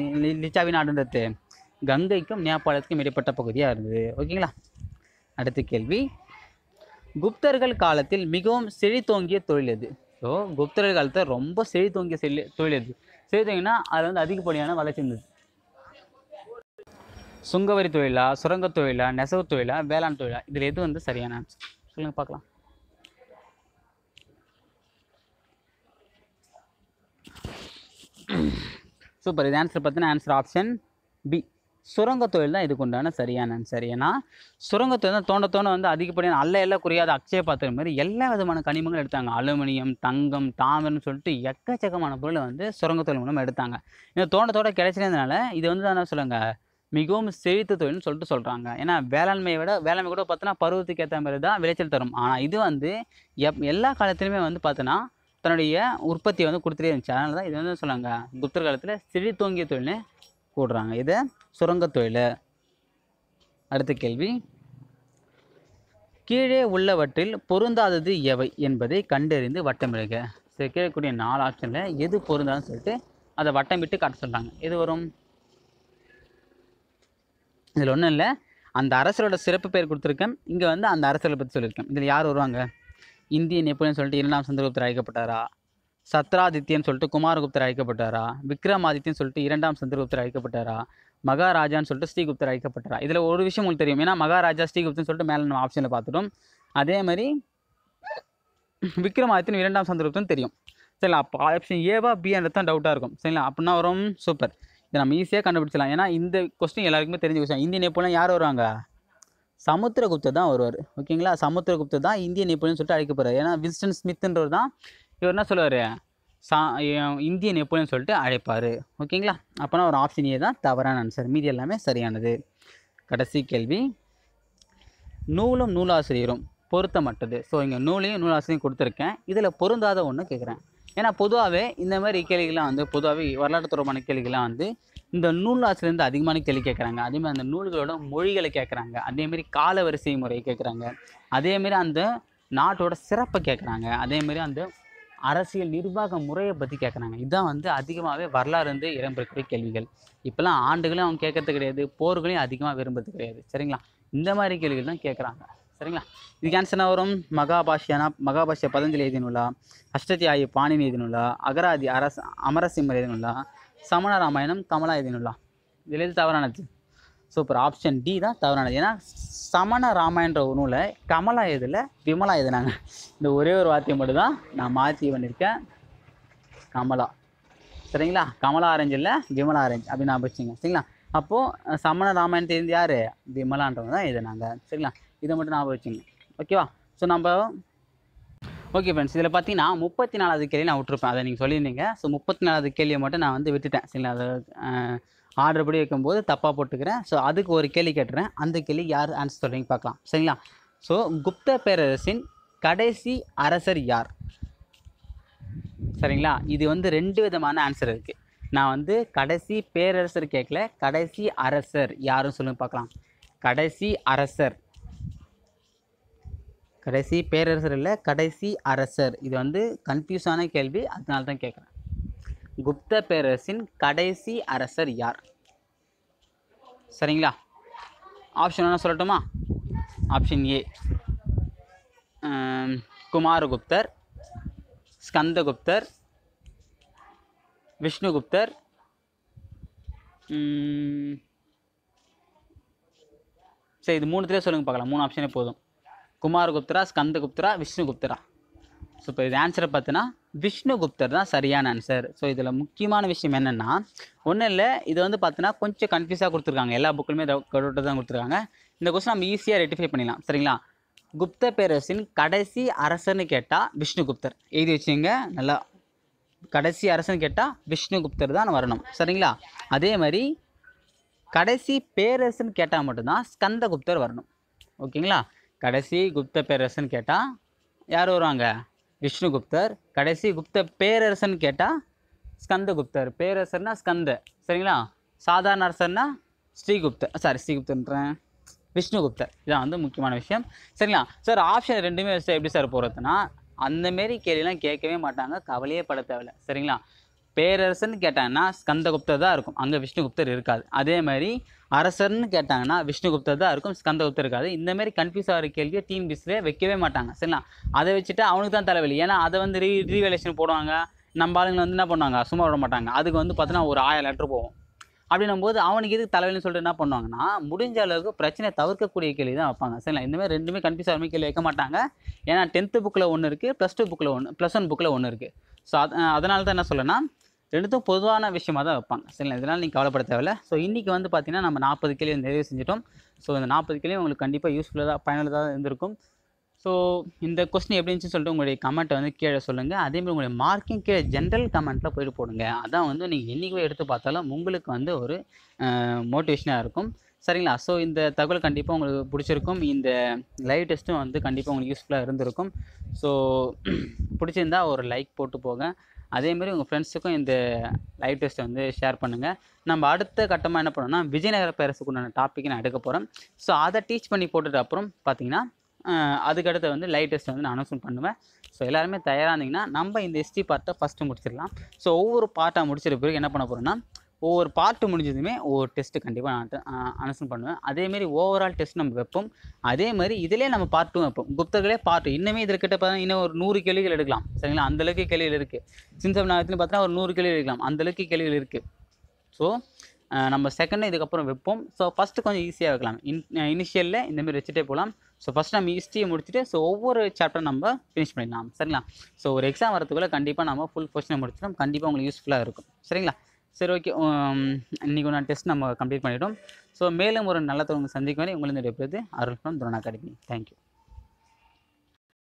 லிச்சாவி நாடுன்றது கங்கைக்கும் நேபாளத்துக்கும் இடைப்பட்ட பகுதியாக இருந்தது ஓகேங்களா அடுத்த கேள்வி குப்தர்கள் காலத்தில் மிகவும் செழித்தோங்கிய தொழில் எது ஸோ குப்தர்கள் காலத்தை ரொம்ப செழித்தோங்கிய செல்லி தொழில் செய்தி செழித்தோங்கினா அது வந்து அதிகப்படியான வளர்ச்சி இருந்தது சுங்கவரி தொழிலா சுரங்க தொழிலா நெசவு தொழிலா வேளாண் தொழிலா இதில் எது வந்து சரியான ஆன்சர் சொல்லுங்கள் பார்க்கலாம் சூப்பர் இது ஆன்சர் பார்த்தீங்கன்னா ஆன்சர் ஆப்ஷன் பி சுரங்க தொழில் தான் இதுக்கு உண்டான சரியான ஆன்சர் ஏன்னா சுரங்க தொழில் தான் தோண்ட தோண்ட வந்து அதிகப்படியான அல்ல எல்லாம் குறையாத அக்ஷய பாத்திரம் மாதிரி எல்லா விதமான கனிமங்களும் எடுத்தாங்க அலுமினியம் தங்கம் தாமரம்னு சொல்லிட்டு எக்கச்சக்கமான பொருளை வந்து சுரங்க தொழில் மூலம் எடுத்தாங்க இந்த தோண்ட தோண்ட இது வந்து என்ன சொல்லுங்க மிகவும் செழித்த தொழில்னு சொல்லிட்டு சொல்கிறாங்க ஏன்னா வேளாண்மையை விட வேளாண்மை கூட பார்த்தோன்னா பருவத்துக்கு ஏற்ற மாதிரி தான் விளைச்சல் தரும் ஆனால் இது வந்து எப் எல்லா காலத்துலையுமே வந்து பார்த்தோன்னா தன்னுடைய உற்பத்தியை வந்து கொடுத்துட்டே இருந்துச்சு அதனால தான் இது வந்து சொல்லுவாங்க புத்தர் காலத்தில் செழித்தோங்கிய தொழில்னு கூடுறாங்க இதை சுரங்கத்தொழில் அடுத்த கேள்வி கீழே உள்ளவற்றில் பொருந்தாதது எவை என்பதை கண்டறிந்து வட்டமிடுக சரி கேட்கக்கூடிய நாலு ஆப்ஷனில் எது பொருந்தாதுன்னு சொல்லிட்டு அதை வட்டம் விட்டு காட்ட சொல்கிறாங்க எது வரும் இதில் ஒன்றும் இல்லை அந்த அரசரோட சிறப்பு பெயர் கொடுத்துருக்கேன் இங்கே வந்து அந்த அரசரை பற்றி சொல்லியிருக்கேன் இதில் யார் வருவாங்க இந்திய நெப்போலியன் சொல்லிட்டு இரண்டாம் சந்திரகுப்தர் அழைக்கப்பட்டாரா சத்ராதித்யன் சொல்லிட்டு குமாரகுப்தர் அழைக்கப்பட்டாரா விக்ரமாதித்யன் சொல்லிட்டு இரண்டாம் சந்திரகுப்தர் அழைக்கப்பட்டாரா மகாராஜான்னு சொல்லிட்டு ஸ்ரீகுப்தர் அழைக்கப்பட்டாரா இதில் ஒரு விஷயம் உங்களுக்கு தெரியும் ஏன்னா மகாராஜா ஸ்ரீகுப்தன் சொல்லிட்டு மேலே நம்ம ஆப்ஷனில் பார்த்துட்டோம் அதே மாதிரி விக்ரமாதித்யன் இரண்டாம் சந்திரகுப்தன் தெரியும் சரிங்களா அப்போ ஆப்ஷன் ஏவா பின்றது தான் டவுட்டாக இருக்கும் சரிங்களா அப்படின்னா வரும் சூப்பர் இதை நம்ம ஈஸியாக கண்டுபிடிச்சலாம் ஏன்னா இந்த கொஸ்டின் எல்லாருக்குமே தெரிஞ்ச கொஸ்டின் இந்திய நெப்போலியன் யார் வருவாங்க சமுத்திரகுப்தர் தான் வருவார் ஓகேங்களா சமுத்திரகுப்தர் தான் இந்திய நெப்போலியன் சொல்லிட்டு அழைக்கப்படுறாரு ஏன்னா விஸ்டன் ஸ்மித்ன்றவர் தான் இவர் என்ன சொல்லுவார் சா இந்திய நெப்போலியன் சொல்லிட்டு அழைப்பார் ஓகேங்களா அப்போனா ஒரு ஆப்ஷன் ஏ தான் தவறான ஆன்சர் மீதி எல்லாமே சரியானது கடைசி கேள்வி நூலும் நூலாசிரியரும் பொருத்தமற்றது ஸோ இங்கே நூலையும் நூலாசிரியரும் கொடுத்துருக்கேன் இதில் பொருந்தாத ஒன்று கேட்குறேன் ஏன்னா பொதுவாகவே இந்த மாதிரி கேள்விகள்லாம் வந்து பொதுவாகவே வரலாற்று தொடர்பான கேள்விகள்லாம் வந்து இந்த வந்து அதிகமான கேள்வி கேட்குறாங்க அதேமாதிரி அந்த நூல்களோட மொழிகளை கேட்குறாங்க அதேமாரி கால வரிசை முறையை கேட்குறாங்க அதேமாரி அந்த நாட்டோட சிறப்பை கேட்குறாங்க அதேமாரி அந்த அரசியல் நிர்வாக முறையை பற்றி கேட்குறாங்க இதுதான் வந்து அதிகமாகவே வரலாறு வந்து இடம்பெறக்கூடிய கேள்விகள் இப்போல்லாம் ஆண்டுகளும் அவங்க கேட்கறது கிடையாது போர்களையும் அதிகமாக விரும்புறது கிடையாது சரிங்களா இந்த மாதிரி கேள்விகள் தான் கேட்குறாங்க சரிங்களா இதுக்கு ஆன்சர் வரும் மகாபாஷியான மகாபாஷிய பதஞ்சலி அஷ்டதி அஷ்டத்தியாயி பாணினி எதினுள்ளா அகராதி அரச அமரசிம்மர் எதினுள்ளா சமண ராமாயணம் கமலா எழுதினுள்ளா இதில் எது தவறானது சூப்பர் ஆப்ஷன் டி தான் தவறானது ஏன்னா சமண ராமாயன்ற ஒரு கமலா இதில் விமலா எதுனாங்க இந்த ஒரே ஒரு வார்த்தையை மட்டும்தான் நான் மாற்றி பண்ணியிருக்கேன் கமலா சரிங்களா கமலா ஆரஞ்சு இல்லை விமலா ஆரஞ்சு அப்படின்னு நான் வச்சுங்க சரிங்களா அப்போது சமண ராமாயணம் தெரிந்து யார் விமலான்றவங்க தான் இது நாங்கள் சரிங்களா இதை மட்டும் ஞாபகம் வச்சுங்க ஓகேவா ஸோ நம்ம ஓகே ஃப்ரெண்ட்ஸ் இதில் பார்த்தீங்கன்னா முப்பத்தி நாலாவது கேள்வி நான் விட்டுருப்பேன் அதை நீங்கள் சொல்லியிருந்தீங்க ஸோ முப்பத்தி நாலாவது கேள்வியை மட்டும் நான் வந்து விட்டுட்டேன் சரிங்களா அதை ஆர்டர் படி வைக்கும்போது தப்பாக போட்டுக்கிறேன் ஸோ அதுக்கு ஒரு கேள்வி கேட்டுறேன் அந்த கேள்வி யார் ஆன்சர் சொல்கிறீங்க பார்க்கலாம் சரிங்களா ஸோ குப்த பேரரசின் கடைசி அரசர் யார் சரிங்களா இது வந்து ரெண்டு விதமான ஆன்சர் இருக்குது நான் வந்து கடைசி பேரரசர் கேட்கல கடைசி அரசர் யாரும் சொல்லுங்க பார்க்கலாம் கடைசி அரசர் கடைசி பேரரசர் இல்லை கடைசி அரசர் இது வந்து கன்ஃபியூஸான கேள்வி அதனால தான் கேட்குறேன் குப்த பேரரசின் கடைசி அரசர் யார் சரிங்களா ஆப்ஷன் என்ன சொல்லட்டுமா ஆப்ஷன் ஏ குமாரகுப்தர் ஸ்கந்தகுப்தர் விஷ்ணுகுப்தர் சரி இது மூணுத்திலே சொல்லுங்கள் பார்க்கலாம் மூணு ஆப்ஷனே போதும் குமாரகுப்தரா ஸ்கந்தகுப்தரா விஷ்ணுகுப்தரா ஸோ இப்போ இது ஆன்சரை பார்த்தினா விஷ்ணுகுப்தர் தான் சரியான ஆன்சர் ஸோ இதில் முக்கியமான விஷயம் என்னென்னா ஒன்றும் இல்லை இது வந்து பார்த்தீங்கன்னா கொஞ்சம் கன்ஃபியூஸாக கொடுத்துருக்காங்க எல்லா புக்குலுமே கரோட்டை தான் கொடுத்துருக்காங்க இந்த கொஸ்டின் நம்ம ஈஸியாக ரெட்டிஃபை பண்ணிடலாம் சரிங்களா குப்த பேரரசின் கடைசி அரசன்னு கேட்டால் விஷ்ணுகுப்தர் எழுதி வச்சுங்க நல்லா கடைசி அரசன் கேட்டால் விஷ்ணுகுப்தர் தான் வரணும் சரிங்களா அதே மாதிரி கடைசி பேரரசுன்னு கேட்டால் மட்டும்தான் ஸ்கந்தகுப்தர் வரணும் ஓகேங்களா கடைசி குப்த பேரரசுன்னு கேட்டால் யார் வருவாங்க விஷ்ணுகுப்தர் கடைசி குப்த பேரரசன் கேட்டால் ஸ்கந்தகுப்தர் பேரரசர்னா ஸ்கந்த சரிங்களா சாதாரண அரசர்னா ஸ்ரீகுப்தர் சாரி ஸ்ரீகுப்தன்றேன் விஷ்ணுகுப்தர் இதான் வந்து முக்கியமான விஷயம் சரிங்களா சார் ஆப்ஷன் ரெண்டுமே வச்சு எப்படி சார் போகிறதுனா அந்தமாரி கேள்வியெலாம் கேட்கவே மாட்டாங்க கவலையே பட தேவையில்ல சரிங்களா பேரரசன் கேட்டாங்கன்னா ஸ்கந்தகுப்தர் தான் இருக்கும் அங்கே விஷ்ணுகுப்தர் இருக்காது அதே மாதிரி அரசர்னு கேட்டாங்கன்னா விஷ்ணுகுப்தர் தான் இருக்கும் ஸ்கந்தகுப்தர் இருக்காது இந்தமாரி கன்ஃபியூஸ் ஆகிற கேள்வியை டீம் டிஸ்லே வைக்கவே மாட்டாங்க சரிங்களா அதை வச்சுட்டு அவனுக்கு தான் தலைவலி ஏன்னா அதை வந்து ரீ ரீவேலேஷன் போடுவாங்க நம்ம ஆளுங்களை வந்து என்ன பண்ணுவாங்க சும்மா விட மாட்டாங்க அதுக்கு வந்து பார்த்தீங்கன்னா ஒரு ஆயிரம் லெட்டர் போகும் அப்படின்னும் போது அவனுக்கு எதுக்கு தலைவலின்னு சொல்லிட்டு என்ன பண்ணுவாங்கன்னா முடிஞ்ச அளவுக்கு பிரச்சனை தவிர்க்கக்கூடிய கேள்வி தான் வைப்பாங்க சரிங்களா இந்தமாதிரி ரெண்டுமே கன்ஃபியூஸ் ஆகிற கேள்வி வைக்க மாட்டாங்க ஏன்னா டென்த்து புக்கில் ஒன்று இருக்குது ப்ளஸ் டூ புக்கில் ஒன்று ப்ளஸ் ஒன் புக்கில் ஒன்று இருக்குது ஸோ அதனால தான் என்ன சொல்லுன்னா ரெண்டுத்தும் பொதுவான விஷயமாக தான் வைப்பாங்க சரிங்களா இதனால் நீங்கள் கவலைப்பட தேவையில்ல ஸோ இன்றைக்கி வந்து பார்த்திங்கன்னா நம்ம நாற்பது கேள்வி நிறைவு செஞ்சிட்டோம் ஸோ இந்த நாற்பது கிளியும் உங்களுக்கு கண்டிப்பாக யூஸ்ஃபுல்லாக பயனுள்ளதாக இருந்திருக்கும் ஸோ இந்த கொஸ்டின் எப்படி இருந்துச்சுன்னு சொல்லிட்டு உங்களுடைய கமெண்ட்டை வந்து கீழே சொல்லுங்கள் அதேமாதிரி உங்களுடைய மார்க்கிங் கீழே ஜென்ரல் கமெண்ட்டில் போயிட்டு போடுங்க அதான் வந்து நீங்கள் என்றைக்குமே எடுத்து பார்த்தாலும் உங்களுக்கு வந்து ஒரு மோட்டிவேஷனாக இருக்கும் சரிங்களா ஸோ இந்த தகவல் கண்டிப்பாக உங்களுக்கு பிடிச்சிருக்கும் இந்த லைவ் டெஸ்ட்டும் வந்து கண்டிப்பாக உங்களுக்கு யூஸ்ஃபுல்லாக இருந்திருக்கும் ஸோ பிடிச்சிருந்தா ஒரு லைக் போட்டு போங்க அதேமாரி உங்கள் ஃப்ரெண்ட்ஸுக்கும் இந்த லைவ் டெஸ்ட்டை வந்து ஷேர் பண்ணுங்கள் நம்ம அடுத்த கட்டமாக என்ன பண்ணோம்னா விஜயநகர பேரரசுக்குண்டான டாப்பிக்கை நான் எடுக்க போகிறேன் ஸோ அதை டீச் பண்ணி போட்டுட்டு அப்புறம் பார்த்தீங்கன்னா அதுக்கடுத்து வந்து லைவ் டெஸ்ட்டை வந்து நான் அனௌன்ஸ் பண்ணுவேன் ஸோ எல்லாருமே தயாராக இருந்தீங்கன்னா நம்ம இந்த ஹிஸ்ட்ரி பார்ட்டை ஃபஸ்ட்டு முடிச்சிடலாம் ஸோ ஒவ்வொரு பார்ட்டாக முடிச்சிட்ட பிறகு என்ன பண்ண போகிறோம்னா ஒவ்வொரு பார்ட்டு முடிஞ்சதுமே ஒவ்வொரு டெஸ்ட்டு கண்டிப்பாக நான் அனுசன் பண்ணுவேன் அதேமாரி ஓவரால் டெஸ்ட் நம்ம வைப்போம் அதே மாதிரி இதிலே நம்ம பார்ட்டும் வைப்போம் குப்தர்களே பார்ட் இன்னுமே கிட்ட பார்த்தா இன்னும் ஒரு நூறு கேள்விகள் எடுக்கலாம் சரிங்களா அந்தளவுக்கு கேள்விகள் இருக்குது சின்சம் நாகத்துன்னு பார்த்தா ஒரு நூறு கேள்விகள் எடுக்கலாம் அந்தளவுக்கு கேள்விகள் இருக்குது ஸோ நம்ம செகண்டு இதுக்கப்புறம் வைப்போம் ஸோ ஃபஸ்ட்டு கொஞ்சம் ஈஸியாக வைக்கலாம் இன் இனிஷியலில் இந்தமாரி வச்சுட்டே போகலாம் ஸோ ஃபஸ்ட் நம்ம ஹிஸ்ட்ரியை முடிச்சுட்டு ஸோ ஒவ்வொரு சாப்டர் நம்ம ஃபினிஷ் பண்ணிடலாம் சரிங்களா ஸோ ஒரு எக்ஸாம் வரதுக்குள்ளே கண்டிப்பாக நம்ம ஃபுல் கொஸ்டினை முடிச்சிடும் கண்டிப்பாக உங்களுக்கு யூஸ்ஃபுல்லாக இருக்கும் சரிங்களா சரி ஓகே இன்றைக்கி நான் டெஸ்ட் நம்ம கம்ப்ளீட் பண்ணிவிட்டோம் ஸோ மேலும் ஒரு நல்ல தொடர்ந்து சந்திக்கும் வரை பேருந்து அருள்களும் துரோணா அகாடமி தேங்க்யூ